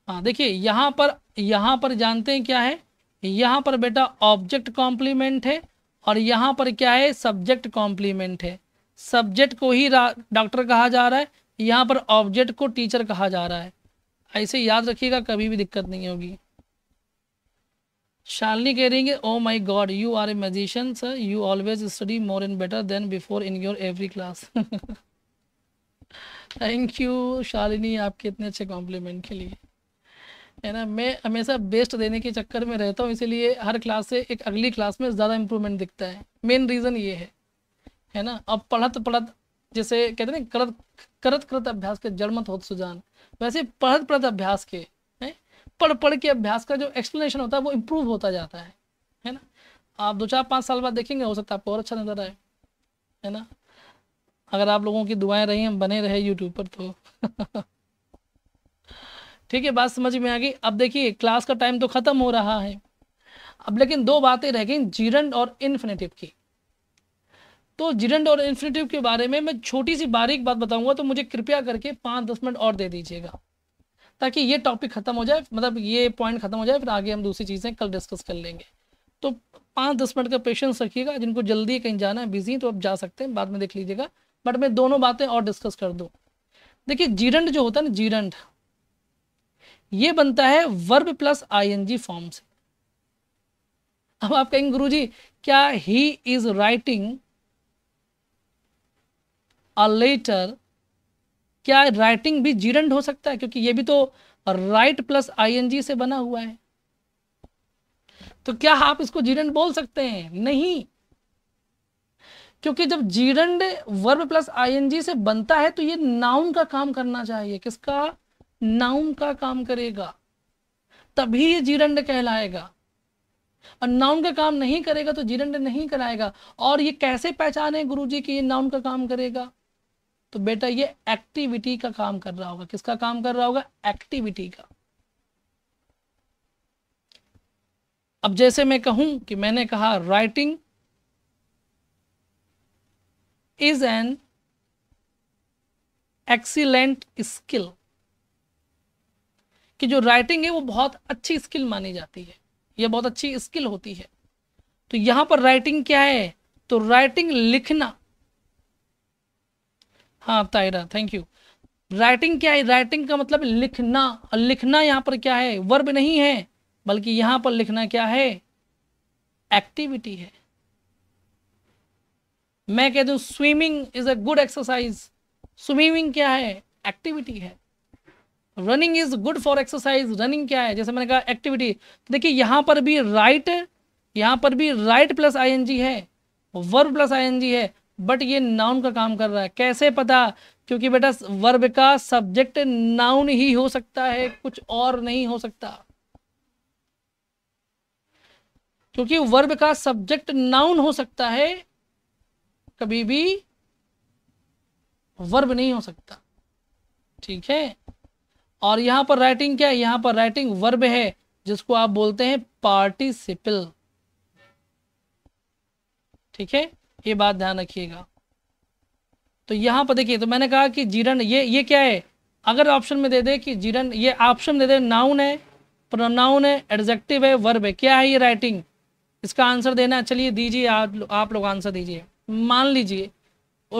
हाँ देखिए यहाँ पर यहाँ पर जानते हैं क्या है यहाँ पर बेटा ऑब्जेक्ट कॉम्प्लीमेंट है और यहाँ पर क्या है सब्जेक्ट कॉम्प्लीमेंट है सब्जेक्ट को ही डॉक्टर कहा जा रहा है यहाँ पर ऑब्जेक्ट को टीचर कहा जा रहा है ऐसे याद रखिएगा कभी भी दिक्कत नहीं होगी शालनी कह रही है oh my God you are a magician sir you always study more and better than before in your every class thank you Shalini आपके इतने अच्छे कॉम्प्लीमेंट के लिए है ना मैं हमेशा बेस्ट देने के चक्कर में रहता हूँ इसीलिए हर क्लास से एक अगली क्लास में ज़्यादा इम्प्रूवमेंट दिखता है मेन रीज़न ये है है ना अब पढ़त पढ़त जैसे कहते हैं करत करत करत अभ्यास के जड़मत होत सुजान वैसे पढ़त पढ़त अभ्यास के है पढ़ पढ़ के अभ्यास का जो एक्सप्लेनेशन होता है वो इम्प्रूव होता जाता है है ना आप दो चार पाँच साल बाद देखेंगे हो सकता है आपको और अच्छा नजर आए है ना अगर आप लोगों की दुआएं रही हम बने रहे यूट्यूब पर तो ठीक है बात समझ में आ गई अब देखिए क्लास का टाइम तो ख़त्म हो रहा है अब लेकिन दो बातें रह गई जीरंड और इन्फिनेटिव की तो जिरंड और इन्फिनेटिव के बारे में मैं छोटी सी बारीक बात बताऊंगा तो मुझे कृपया करके पाँच दस मिनट और दे दीजिएगा ताकि ये टॉपिक ख़त्म हो जाए मतलब ये पॉइंट ख़त्म हो जाए फिर आगे हम दूसरी चीज़ें कल डिस्कस कर लेंगे तो पाँच दस मिनट का पेशेंस रखिएगा जिनको जल्दी कहीं जाना है बिजी तो आप जा सकते हैं बाद में देख लीजिएगा बट मैं दोनों बातें और डिस्कस कर दूँ देखिए जीरंड जो होता है ना जीरंड ये बनता है वर्ब प्लस आईएनजी फॉर्म से अब आप कहेंगे गुरु जी क्या he is writing a letter क्या राइटिंग भी जीरंड हो सकता है क्योंकि ये भी तो राइट प्लस आईएनजी से बना हुआ है तो क्या आप इसको जीरंड बोल सकते हैं नहीं क्योंकि जब जीरंड वर्ब प्लस आईएनजी से बनता है तो ये नाउन का काम करना चाहिए किसका नाउन का काम करेगा तभी ये जीरंड कहलाएगा और नाउन का काम नहीं करेगा तो जीरंड नहीं कराएगा और ये कैसे पहचाने गुरुजी कि ये नाउन का काम करेगा तो बेटा ये एक्टिविटी का काम कर रहा होगा किसका काम कर रहा होगा एक्टिविटी का अब जैसे मैं कहूं कि मैंने कहा writing is an excellent skill कि जो राइटिंग है वो बहुत अच्छी स्किल मानी जाती है ये बहुत अच्छी स्किल होती है तो यहां पर राइटिंग क्या है तो राइटिंग लिखना हाँ ताहिरा थैंक यू राइटिंग क्या है राइटिंग का मतलब लिखना लिखना यहाँ पर क्या है वर्ब नहीं है बल्कि यहाँ पर लिखना क्या है एक्टिविटी है मैं कह दूँ swimming is a good exercise swimming क्या है एक्टिविटी है running is good for exercise running क्या है जैसे मैंने कहा एक्टिविटी तो देखिए यहाँ पर भी राइट right, यहाँ पर भी राइट प्लस आई है वर्ब प्लस आई है बट ये नाउन का काम कर रहा है कैसे पता क्योंकि बेटा वर्ब का सब्जेक्ट नाउन ही हो सकता है कुछ और नहीं हो सकता क्योंकि वर्ब का सब्जेक्ट नाउन हो सकता है कभी भी वर्ब नहीं हो सकता ठीक है और यहां पर राइटिंग क्या है यहां पर राइटिंग वर्ब है जिसको आप बोलते हैं पार्टिसिपल ठीक है ये बात ध्यान रखिएगा तो यहाँ पर देखिए तो मैंने कहा कि जीरन ये ये क्या है अगर ऑप्शन में दे दे कि जीरन ये ऑप्शन दे दे नाउन है प्रोनाउन है एडजेक्टिव है वर्ब है क्या है ये राइटिंग इसका आंसर देना चलिए दीजिए आप आप लोग आंसर दीजिए मान लीजिए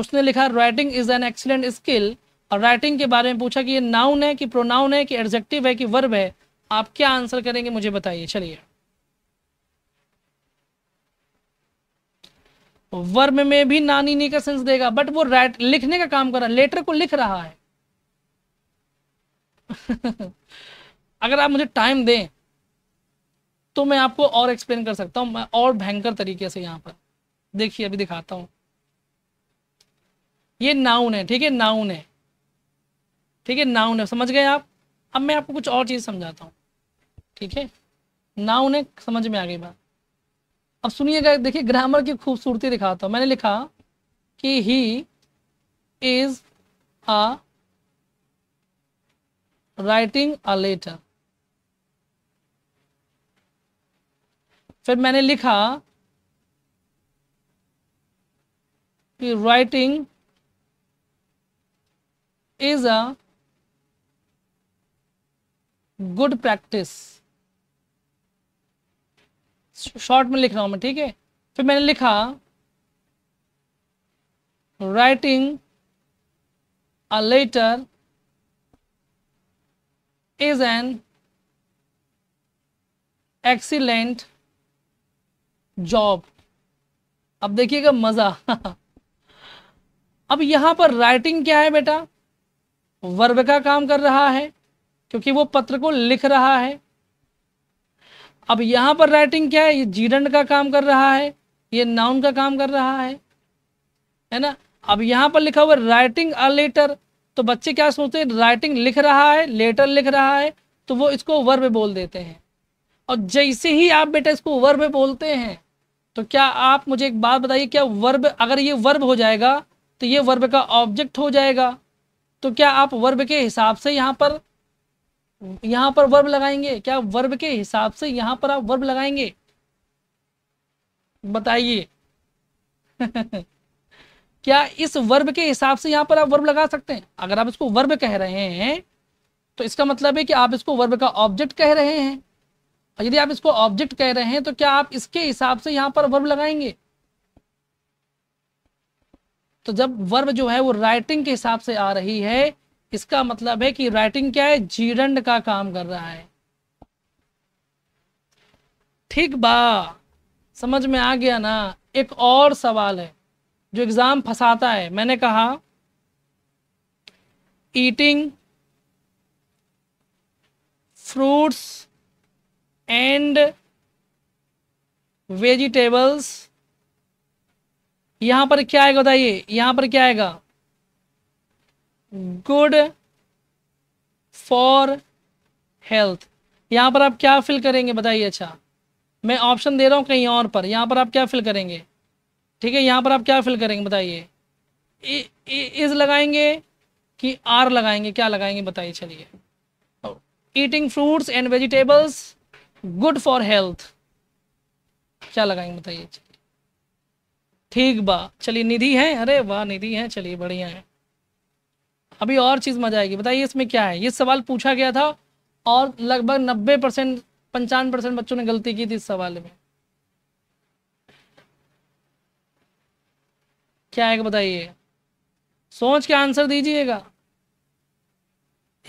उसने लिखा writing is an excellent skill और राइटिंग के बारे में पूछा कि ये नाउन है कि प्रोनाउन है कि एडजेक्टिव है कि वर्ब है आप क्या आंसर करेंगे मुझे बताइए चलिए वर्म में भी नानी नी का सेंस देगा बट वो राइट लिखने का काम कर रहा है लेटर को लिख रहा है अगर आप मुझे टाइम दें तो मैं आपको और एक्सप्लेन कर सकता हूं मैं और भयंकर तरीके से यहां पर देखिए अभी दिखाता हूं ये नाउन है ठीक है नाउन है ठीक है नाउन है समझ गए आप अब मैं आपको कुछ और चीज़ समझाता हूँ ठीक है नाउन है समझ में आ गई बात अब सुनिएगा देखिए ग्रामर की खूबसूरती दिखाता हूँ मैंने लिखा कि he is a writing a letter फिर मैंने लिखा कि writing is a good practice short में लिख रहा हूँ मैं ठीक है फिर मैंने लिखा writing a letter is an excellent job अब देखिएगा मज़ा अब यहां पर राइटिंग क्या है बेटा वर्ब का काम कर रहा है क्योंकि वो पत्र को लिख रहा है अब यहाँ पर राइटिंग क्या है ये जीरण का काम कर रहा है ये नाउन का काम कर रहा है है ना अब यहाँ पर लिखा हुआ राइटिंग अ लेटर तो बच्चे क्या सोचते हैं राइटिंग लिख रहा है लेटर लिख रहा है तो वो इसको वर्ब बोल देते हैं और जैसे ही आप बेटा इसको वर्ब बोलते हैं तो क्या आप मुझे एक बात बताइए क्या वर्ब अगर ये वर्ब हो जाएगा तो ये वर्ब का ऑब्जेक्ट हो जाएगा तो क्या आप वर्ब के हिसाब से यहाँ पर यहां पर वर्ब लगाएंगे क्या वर्ब के हिसाब से यहां पर आप वर्ब लगाएंगे बताइए क्या इस वर्ब के हिसाब से यहां पर आप वर्ब लगा सकते हैं अगर आप इसको वर्ब कह रहे हैं तो इसका मतलब है कि आप इसको वर्ब का ऑब्जेक्ट कह रहे हैं और यदि आप इसको ऑब्जेक्ट कह रहे हैं तो क्या आप इसके हिसाब से यहां पर वर्ब लगाएंगे तो जब वर्ब जो है वो राइटिंग के हिसाब से आ रही है इसका मतलब है कि राइटिंग क्या है जीरंड का काम कर रहा है ठीक बा समझ में आ गया ना एक और सवाल है जो एग्ज़ाम फंसाता है मैंने कहा ईटिंग फ्रूट्स एंड वेजिटेबल्स यहां पर क्या आएगा बताइए यहां पर क्या आएगा गुड फॉर हेल्थ यहाँ पर आप क्या फिल करेंगे बताइए अच्छा मैं ऑप्शन दे रहा हूँ कहीं और पर यहाँ पर आप क्या फिल करेंगे ठीक है यहाँ पर आप क्या फिल करेंगे बताइए इज लगाएंगे कि आर लगाएंगे क्या लगाएंगे बताइए चलिए eating fruits and vegetables good for health क्या लगाएंगे बताइए ठीक बा चलिए निधि है अरे वाह निधि है चलिए बढ़िया है अभी और चीज़ मजा आएगी बताइए इसमें क्या है ये सवाल पूछा गया था और लगभग नब्बे परसेंट पंचानवे परसेंट बच्चों ने गलती की थी इस सवाल में क्या है बताइए सोच के आंसर दीजिएगा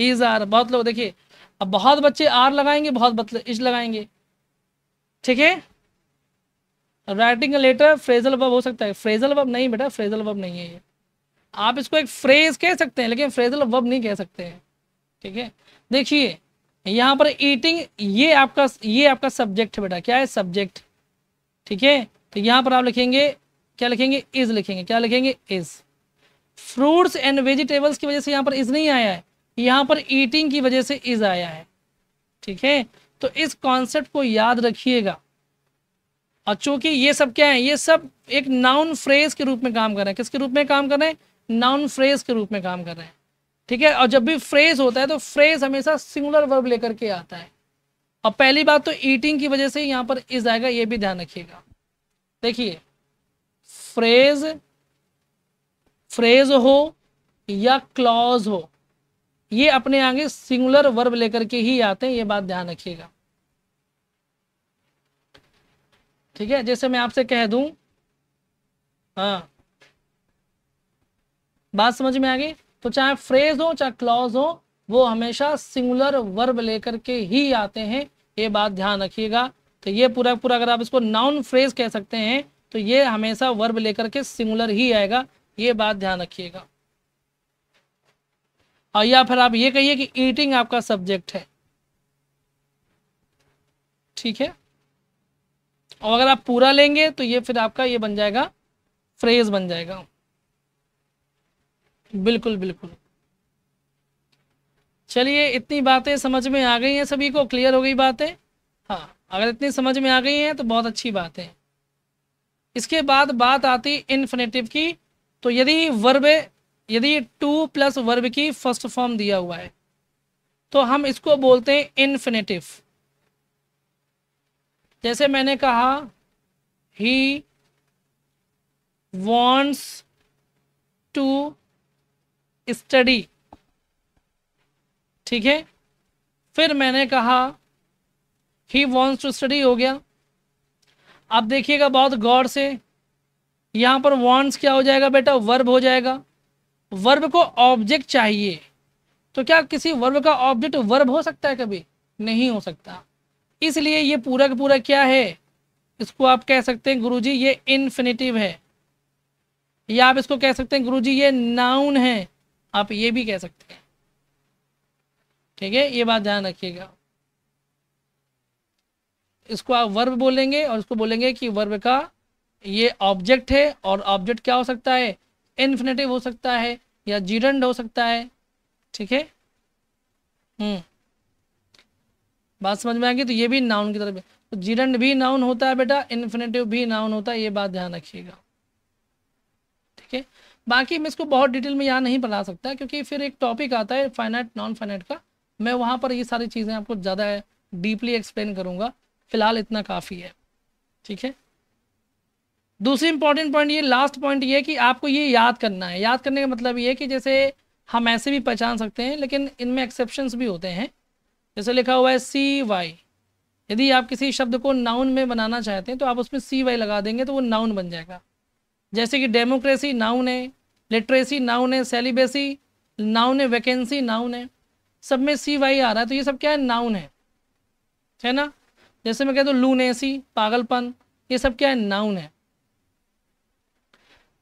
इज आर बहुत लोग देखिए अब बहुत बच्चे आर लगाएंगे बहुत इज लगाएंगे ठीक है राइटिंग लेटर फ्रेजल वब हो सकता है फ्रेजल वब नहीं बेटा फ्रेजल वब नहीं है ये आप इसको एक फ्रेज कह सकते हैं लेकिन फ्रेजल वर्ब मतलब नहीं कह सकते हैं ठीक है देखिए यहाँ पर ईटिंग ये आपका ये आपका सब्जेक्ट है बेटा क्या है सब्जेक्ट ठीक है तो यहाँ पर आप लिखेंगे क्या लिखेंगे इज लिखेंगे क्या लिखेंगे इज फ्रूट्स एंड वेजिटेबल्स की वजह से यहाँ पर इज नहीं आया है यहाँ पर ईटिंग की वजह से इज आया है ठीक है तो इस कॉन्सेप्ट को याद रखिएगा और चूंकि ये सब क्या है ये सब एक नाउन फ्रेज के रूप में काम कर रहे हैं किसके रूप में काम कर रहे हैं नाउन फ्रेज के रूप में काम कर रहे हैं ठीक है और जब भी फ्रेज होता है तो फ्रेज हमेशा सिंगुलर वर्ब लेकर के आता है और पहली बात तो ईटिंग की वजह से यहां पर इज आएगा ये भी ध्यान रखिएगा देखिए फ्रेज फ्रेज हो या क्लॉज हो ये अपने आगे सिंगुलर वर्ब लेकर के ही आते हैं ये बात ध्यान रखिएगा ठीक है जैसे मैं आपसे कह दूं हाँ बात समझ में आ गई तो चाहे फ्रेज हो चाहे क्लॉज हो वो हमेशा सिंगुलर वर्ब लेकर के ही आते हैं ये बात ध्यान रखिएगा तो ये पूरा पूरा अगर आप इसको नाउन फ्रेज कह सकते हैं तो ये हमेशा वर्ब लेकर के सिंगुलर ही आएगा ये बात ध्यान रखिएगा और या फिर आप ये कहिए कि ईटिंग आपका सब्जेक्ट है ठीक है और अगर आप पूरा लेंगे तो ये फिर आपका ये बन जाएगा फ्रेज बन जाएगा बिल्कुल बिल्कुल चलिए इतनी बातें समझ में आ गई हैं सभी को क्लियर हो गई बातें हाँ अगर इतनी समझ में आ गई हैं तो बहुत अच्छी बात है इसके बाद बात आती इन्फिनेटिव की तो यदि वर्ब यदि टू प्लस वर्ब की फर्स्ट फॉर्म दिया हुआ है तो हम इसको बोलते हैं इन्फिनेटिव जैसे मैंने कहा ही वॉन्ट्स टू स्टडी ठीक है फिर मैंने कहा ही वॉन्ट्स टू स्टडी हो गया अब देखिएगा बहुत गौर से यहाँ पर वॉन्ट्स क्या हो जाएगा बेटा वर्ब हो जाएगा वर्ब को ऑब्जेक्ट चाहिए तो क्या किसी वर्ब का ऑब्जेक्ट वर्ब हो सकता है कभी नहीं हो सकता इसलिए ये पूरा का पूरा क्या है इसको आप कह सकते हैं गुरुजी ये इन्फिनेटिव है या आप इसको कह सकते हैं गुरुजी ये नाउन है आप ये भी कह सकते हैं ठीक है ये बात ध्यान रखिएगा इसको आप वर्ब बोलेंगे और इसको बोलेंगे कि वर्ब का ये ऑब्जेक्ट है और ऑब्जेक्ट क्या हो सकता है इन्फिनेटिव हो सकता है या जीरंड हो सकता है ठीक है हम्म बात समझ में आएगी तो ये भी नाउन की तरफ तो जीरंड भी नाउन होता है बेटा इन्फिनेटिव भी नाउन होता है ये बात ध्यान रखिएगा ठीक है बाकी मैं इसको बहुत डिटेल में यहाँ नहीं बना सकता क्योंकि फिर एक टॉपिक आता है फाइनाइट नॉन फाइनाइट का मैं वहाँ पर ये सारी चीज़ें आपको ज़्यादा डीपली एक्सप्लेन करूँगा फिलहाल इतना काफ़ी है ठीक है दूसरी इंपॉर्टेंट पॉइंट ये लास्ट पॉइंट ये कि आपको ये याद करना है याद करने का मतलब ये कि जैसे हम ऐसे भी पहचान सकते हैं लेकिन इनमें एक्सेप्शन भी होते हैं जैसे लिखा हुआ है सी वाई यदि आप किसी शब्द को नाउन में बनाना चाहते हैं तो आप उसमें सी वाई लगा देंगे तो वो नाउन बन जाएगा जैसे कि डेमोक्रेसी नाउन है लिटरेसी नाउन है सेलिबेसी नाउन है वैकेंसी नाउन है सब में सी वाई आ रहा है तो ये सब क्या है नाउन है है ना जैसे मैं कहता हूँ लूनेसी पागलपन ये सब क्या है नाउन है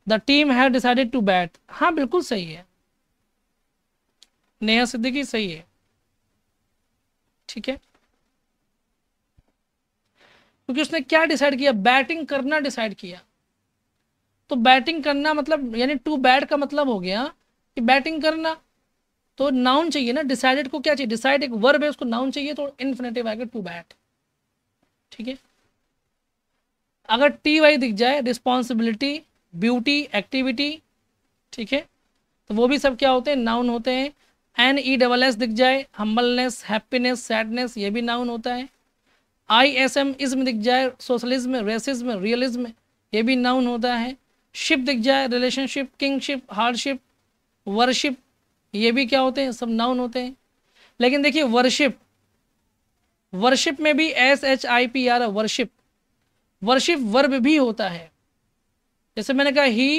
the team have decided to bat हाँ बिल्कुल सही है नेहा सिद्दीकी सही है ठीक है क्योंकि उसने क्या डिसाइड किया बैटिंग करना डिसाइड किया तो बैटिंग करना मतलब यानी टू बैट का मतलब हो गया कि बैटिंग करना तो नाउन चाहिए ना डिसाइडेड को क्या चाहिए डिसाइड एक वर्ब है उसको नाउन चाहिए तो इन्फिनेटिव आएगा टू बैट ठीक है अगर टी वाई दिख जाए रिस्पॉन्सिबिलिटी ब्यूटी एक्टिविटी ठीक है तो वो भी सब क्या होते हैं नाउन होते हैं एन ई डबल एस दिख जाए हम्बलनेस हैप्पीनेस सैडनेस ये भी नाउन होता है आई एस एम इज्म दिख जाए सोशलिज्म रेसिज्म रियलिज्म ये भी नाउन होता है शिप दिख जाए रिलेशनशिप किंगशिप हार्डशिप वर्शिप ये भी क्या होते हैं सब नाउन होते हैं लेकिन देखिए वर्शिप वर्शिप में भी S H I P R worship worship verb भी होता है जैसे मैंने कहा ही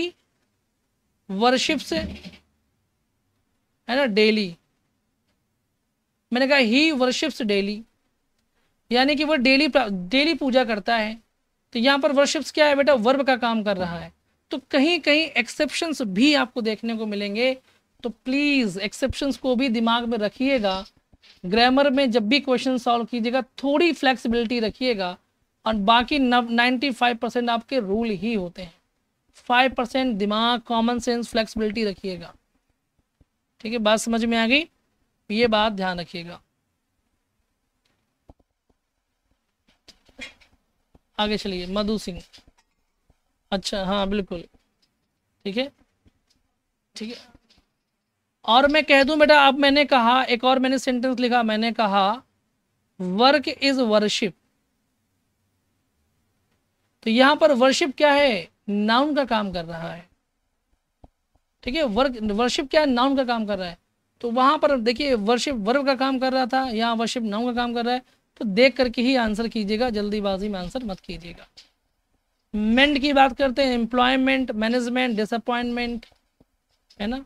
वर्शिप से है ना डेली मैंने कहा ही वर्शिप्स डेली यानी कि वह डेली डेली पूजा करता है तो यहाँ पर वर्शिप्स क्या है बेटा वर्ब का काम कर रहा है तो कहीं कहीं एक्सेप्शंस भी आपको देखने को मिलेंगे तो प्लीज़ एक्सेप्शंस को भी दिमाग में रखिएगा ग्रामर में जब भी क्वेश्चन सॉल्व कीजिएगा थोड़ी फ्लेक्सिबिलिटी रखिएगा और बाकी नाइन्टी फाइव परसेंट आपके रूल ही होते हैं फाइव परसेंट दिमाग कॉमन सेंस फ्लेक्सिबिलिटी रखिएगा ठीक है बात समझ में आ गई ये बात ध्यान रखिएगा आगे चलिए मधु सिंह अच्छा हाँ बिल्कुल ठीक है ठीक है और मैं कह दूं बेटा अब मैंने कहा एक और मैंने सेंटेंस लिखा मैंने कहा वर्क इज वर्शिप तो यहां पर वर्शिप क्या है नाउन का काम कर रहा है ठीक है वर्क वर्शिप क्या है नाउन का काम कर रहा है तो वहां पर देखिए वर्शिप वर्ब का काम कर रहा था यहाँ वर्शिप नाउन का काम कर रहा है तो देख करके ही आंसर कीजिएगा जल्दीबाजी में आंसर मत कीजिएगा मेंट की बात करते हैं एम्प्लॉयमेंट मैनेजमेंट डिसअपॉइंटमेंट है ना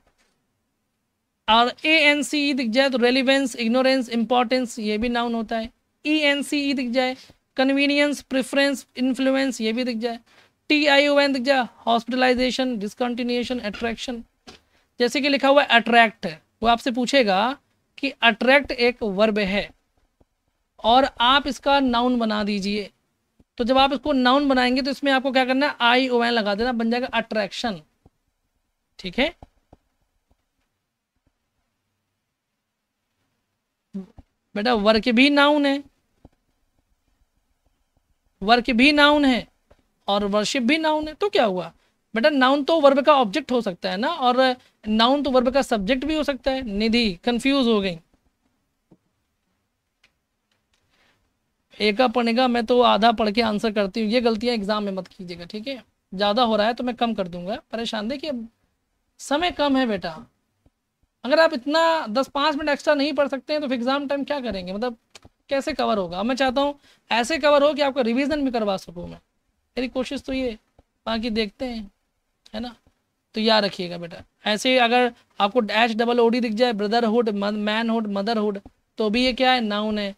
और ए एन सी ई दिख जाए तो रेलिवेंस इग्नोरेंस इंपॉर्टेंस ये भी नाउन होता है ई एन सी ई दिख जाए कन्वीनियंस प्रिफ्रेंस इन्फ्लुएंस ये भी दिख जाए टी आई ओ एन दिख जाए हॉस्पिटलाइजेशन डिसकंटिन्यूएशन अट्रैक्शन जैसे कि लिखा हुआ है अट्रैक्ट वो आपसे पूछेगा कि अट्रैक्ट एक वर्ब है और आप इसका नाउन बना दीजिए तो जब आप इसको नाउन बनाएंगे तो इसमें आपको क्या करना है आई ओ एन लगा देना बन जाएगा अट्रैक्शन ठीक है बेटा वर्क भी नाउन है वर्क भी नाउन है और वर्शिप भी नाउन है तो क्या हुआ बेटा नाउन तो वर्ब का ऑब्जेक्ट हो सकता है ना और नाउन तो वर्ब का सब्जेक्ट भी हो सकता है निधि कंफ्यूज हो गई एका पढ़ेगा मैं तो आधा पढ़ के आंसर करती हूँ ये गलतियाँ एग्जाम में मत कीजिएगा ठीक है ज़्यादा हो रहा है तो मैं कम कर दूंगा परेशान देखिए समय कम है बेटा अगर आप इतना दस पाँच मिनट एक्स्ट्रा नहीं पढ़ सकते हैं तो फिर एग्ज़ाम टाइम क्या करेंगे मतलब कैसे कवर होगा मैं चाहता हूँ ऐसे कवर हो कि आपका रिविज़न भी करवा सकूँ मैं मेरी कोशिश तो ये बाकी देखते हैं है ना तो याद रखिएगा बेटा ऐसे अगर आपको डैश डबल ओडी दिख जाए ब्रदरहुड मैनहुड मदरहुड तो भी ये क्या है नाउन है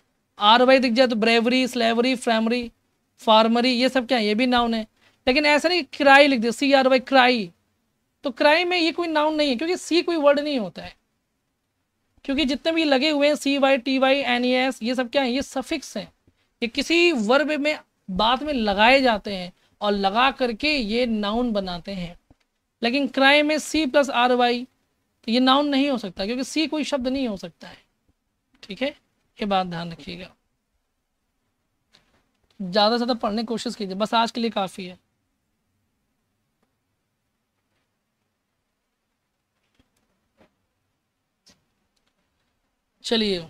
आर वाई दिख जाए तो ब्रेवरी स्लेवरी फ्रैमरी फार्मरी ये सब क्या है ये भी नाउन है लेकिन ऐसा नहीं क्राई लिख दिया सी आर वाई क्राई तो क्राई में ये कोई नाउन नहीं है क्योंकि सी कोई वर्ड नहीं होता है क्योंकि जितने भी लगे हुए हैं C Y T Y N E S ये सब क्या है ये सफिक्स हैं ये किसी वर्ब में बाद में लगाए जाते हैं और लगा करके ये नाउन बनाते हैं लेकिन क्राई में सी प्लस आर वाई तो ये नाउन नहीं हो सकता क्योंकि सी कोई शब्द नहीं हो सकता है ठीक है इसके बाद ध्यान रखिएगा ज़्यादा से ज़्यादा पढ़ने की कोशिश कीजिए बस आज के लिए काफ़ी है चलिए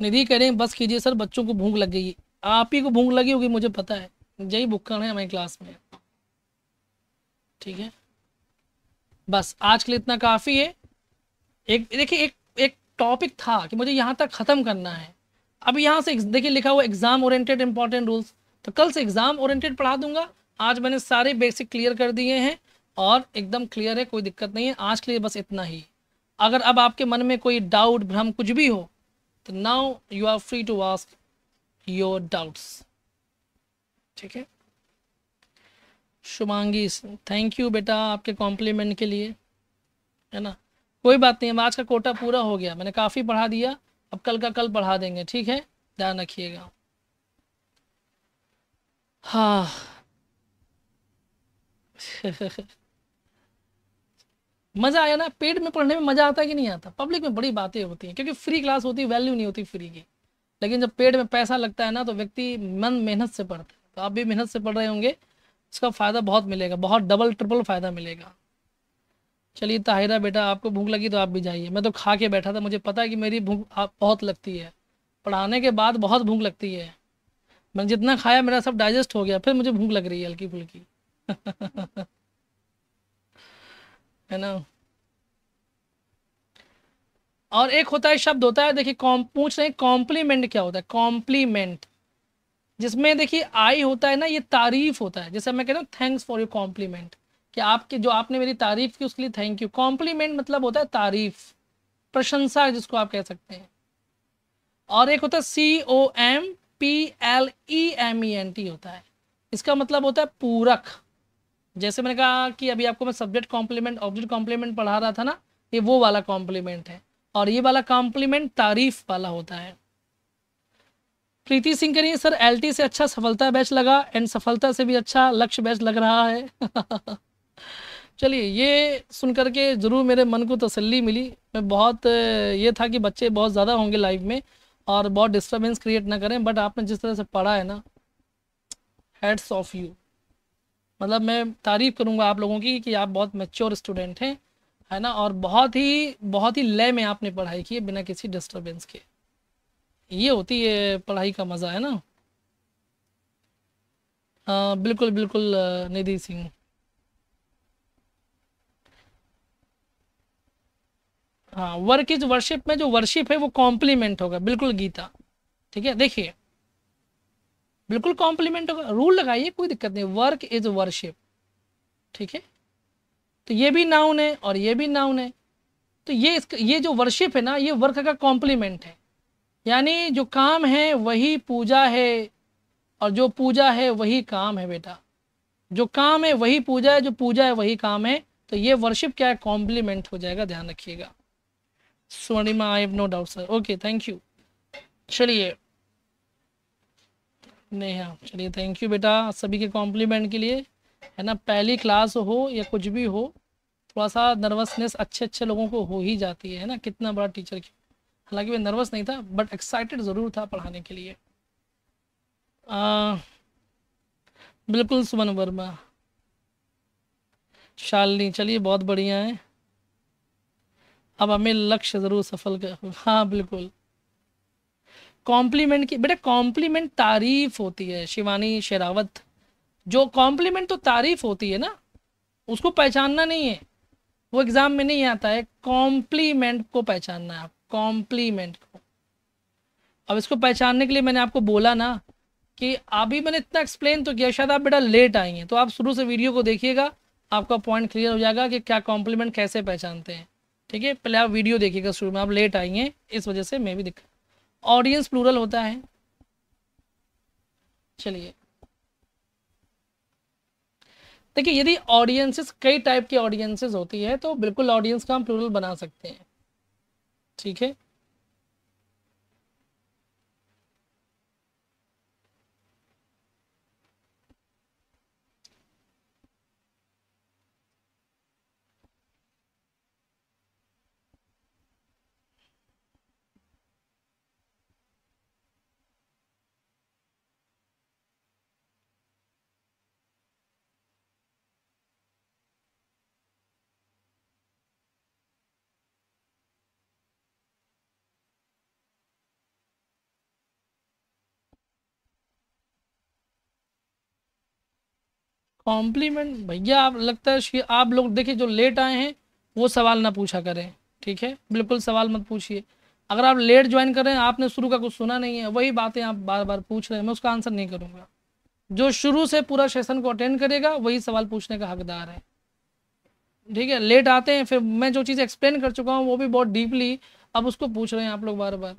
निधि कह रहे हैं बस कीजिए सर बच्चों को भूख लग गई आप ही को भूख लगी होगी मुझे पता है यही बुक्कड़ है हमारी क्लास में ठीक है बस आज के लिए इतना काफ़ी है एक देखिए एक टॉपिक था कि मुझे यहाँ तक ख़त्म करना है अब यहाँ से देखिए लिखा हुआ एग्ज़ाम ओरिएंटेड इंपॉर्टेंट रूल्स तो कल से एग्ज़ाम ओरिएंटेड पढ़ा दूंगा आज मैंने सारे बेसिक क्लियर कर दिए हैं और एकदम क्लियर है कोई दिक्कत नहीं है आज के लिए बस इतना ही अगर अब आपके मन में कोई डाउट भ्रम कुछ भी हो तो now you are free to ask your doubts ठीक है शुभांगी थैंक यू बेटा आपके कॉम्प्लीमेंट के लिए है ना कोई बात नहीं आज का कोटा पूरा हो गया मैंने काफ़ी पढ़ा दिया अब कल का कल पढ़ा देंगे ठीक है ध्यान रखिएगा हाँ मज़ा आया ना पेड में पढ़ने में मज़ा आता है कि नहीं आता पब्लिक में बड़ी बातें होती हैं क्योंकि फ्री क्लास होती है वैल्यू नहीं होती फ्री की लेकिन जब पेड में पैसा लगता है ना तो व्यक्ति मन मेहनत से पढ़ता है तो आप भी मेहनत से पढ़ रहे होंगे उसका फ़ायदा बहुत मिलेगा बहुत डबल ट्रिपल फ़ायदा मिलेगा चलिए ताहिरा बेटा आपको भूख लगी तो आप भी जाइए मैं तो खा के बैठा था मुझे पता है कि मेरी भूख बहुत लगती है पढ़ाने के बाद बहुत भूख लगती है मैंने जितना खाया मेरा सब डाइजेस्ट हो गया फिर मुझे भूख लग रही है हल्की फुल्की है ना और एक होता है शब्द होता है देखिए कॉम पूछ रहे हैं कॉम्प्लीमेंट क्या होता है कॉम्प्लीमेंट जिसमें देखिए आई होता है ना ये तारीफ होता है जैसे मैं कहता हूँ थैंक्स फॉर योर कॉम्प्लीमेंट कि आपके जो आपने मेरी तारीफ की उसके लिए थैंक यू कॉम्प्लीमेंट मतलब होता है तारीफ प्रशंसा जिसको आप कह सकते हैं और एक होता है C O M P L E M E N T होता है इसका मतलब होता है पूरक जैसे मैंने कहा कि अभी आपको मैं सब्जेक्ट कॉम्प्लीमेंट ऑब्जेक्ट कॉम्प्लीमेंट पढ़ा रहा था ना ये वो वाला कॉम्प्लीमेंट है और ये वाला कॉम्प्लीमेंट तारीफ वाला होता है प्रीति सिंह करिए सर एलटी से अच्छा सफलता बैच लगा एंड सफलता से भी अच्छा लक्ष्य बैच लग रहा है चलिए ये सुन करके ज़रूर मेरे मन को तसल्ली मिली मैं बहुत ये था कि बच्चे बहुत ज़्यादा होंगे लाइफ में और बहुत डिस्टर्बेंस क्रिएट ना करें बट आपने जिस तरह से पढ़ा है ना हेड्स ऑफ यू मतलब मैं तारीफ़ करूँगा आप लोगों की कि आप बहुत मेच्योर स्टूडेंट हैं है ना और बहुत ही बहुत ही लय में आपने पढ़ाई की है बिना किसी डिस्टर्बेंस के ये होती है पढ़ाई का मज़ा है ना आ, बिल्कुल बिल्कुल निधि सिंह हाँ वर्क इज वर्शिप में जो वर्शिप है वो कॉम्प्लीमेंट होगा बिल्कुल गीता ठीक है देखिए बिल्कुल कॉम्प्लीमेंट होगा रूल लगाइए कोई दिक्कत नहीं वर्क इज वर्शिप ठीक है तो ये भी नाउन है और ये भी नाउन है तो ये इसका ये जो वर्शिप है ना ये वर्क का कॉम्प्लीमेंट है यानी जो काम है वही पूजा है और जो पूजा है वही काम है बेटा जो काम है वही पूजा है जो पूजा है वही काम है तो ये वर्शिप क्या है कॉम्प्लीमेंट हो जाएगा ध्यान रखिएगा Swarnima I have no doubt sir okay thank you चलिए नेहा चलिए थैंक यू बेटा सभी के कॉम्प्लीमेंट के लिए है ना पहली क्लास हो या कुछ भी हो थोड़ा सा नर्वसनेस अच्छे अच्छे लोगों को हो ही जाती है ना कितना बड़ा टीचर क्यों हालांकि मैं नर्वस नहीं था बट एक्साइटेड ज़रूर था पढ़ाने के लिए आ, बिल्कुल सुमन वर्मा शालिनी चलिए बहुत बढ़िया है अब हमें लक्ष्य ज़रूर सफल कर हाँ बिल्कुल कॉम्प्लीमेंट की बेटा कॉम्प्लीमेंट तारीफ होती है शिवानी शेरावत जो कॉम्प्लीमेंट तो तारीफ होती है ना उसको पहचानना नहीं है वो एग्ज़ाम में नहीं आता है कॉम्प्लीमेंट को पहचानना है आप कॉम्प्लीमेंट को अब इसको पहचानने के लिए मैंने आपको बोला ना कि अभी मैंने इतना एक्सप्लेन तो किया शायद आप बेटा लेट आई हैं तो आप शुरू से वीडियो को देखिएगा आपका पॉइंट क्लियर हो जाएगा कि क्या कॉम्प्लीमेंट कैसे पहचानते हैं ठीक है पहले आप वीडियो देखिएगा शुरू में आप लेट आएंगे इस वजह से मैं भी दिख ऑडियंस प्लूरल होता है चलिए देखिए यदि ऑडियंसेस कई टाइप की ऑडियंसेस होती है तो बिल्कुल ऑडियंस का हम प्लूरल बना सकते हैं ठीक है कॉम्प्लीमेंट भैया आप लगता है कि आप लोग देखिए जो लेट आए हैं वो सवाल ना पूछा करें ठीक है बिल्कुल सवाल मत पूछिए अगर आप लेट ज्वाइन कर रहे हैं आपने शुरू का कुछ सुना नहीं है वही बातें आप बार बार पूछ रहे हैं मैं उसका आंसर नहीं करूँगा जो शुरू से पूरा सेशन को अटेंड करेगा वही सवाल पूछने का हकदार है ठीक है लेट आते हैं फिर मैं जो चीज़ एक्सप्लेन कर चुका हूँ वो भी बहुत डीपली अब उसको पूछ रहे हैं आप लोग बार बार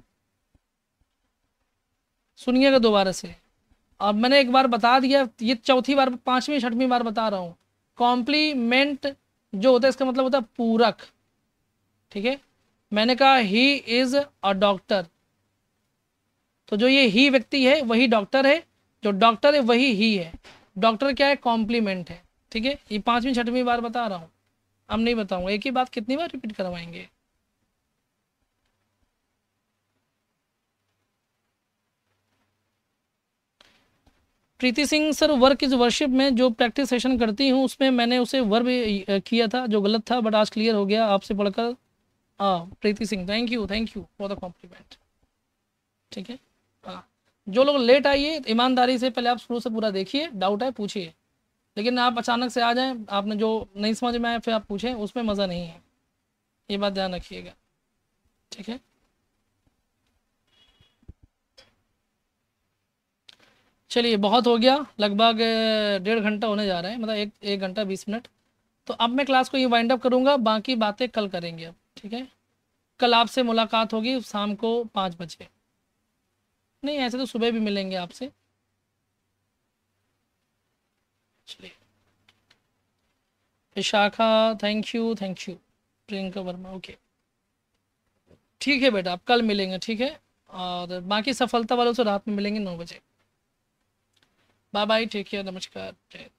सुनिएगा दोबारा से और मैंने एक बार बता दिया ये चौथी बार पांचवी छठवीं बार बता रहा हूँ कॉम्प्लीमेंट जो होता है इसका मतलब होता है पूरक ठीक है मैंने कहा ही इज अ डॉक्टर तो जो ये ही व्यक्ति है वही डॉक्टर है जो डॉक्टर है वही ही है डॉक्टर क्या है कॉम्प्लीमेंट है ठीक है ये पांचवी छठवीं बार बता रहा हूँ अब नहीं बताऊंगा एक ही बात कितनी बार रिपीट करवाएंगे Preeti Singh sir work is worship में जो प्रैक्टिस सेशन करती हूँ उसमें मैंने उसे वर्ब किया था जो गलत था बट आज क्लियर हो गया आपसे पढ़कर हाँ Preeti Singh thank you thank you for the compliment ठीक है हाँ जो लोग लेट आइए ईमानदारी से पहले आप शुरू से पूरा देखिए डाउट है पूछिए लेकिन आप अचानक से आ जाएं आपने जो नहीं समझ में आया फिर आप पूछें उसमें मज़ा नहीं है ये बात ध्यान रखिएगा ठीक है चलिए बहुत हो गया लगभग डेढ़ घंटा होने जा रहा है मतलब एक एक घंटा बीस मिनट तो अब मैं क्लास को ये वाइंड अप करूँगा बाकी बातें कल करेंगे अब ठीक है कल आपसे मुलाकात होगी शाम को पाँच बजे नहीं ऐसे तो सुबह भी मिलेंगे आपसे चलिए Vishakha thank you thank you Priyanka Verma okay ठीक है बेटा आप कल मिलेंगे ठीक है और बाकी सफलता वालों से रात में मिलेंगे नौ बजे बाय बाय टेक केयर नमस्कार जय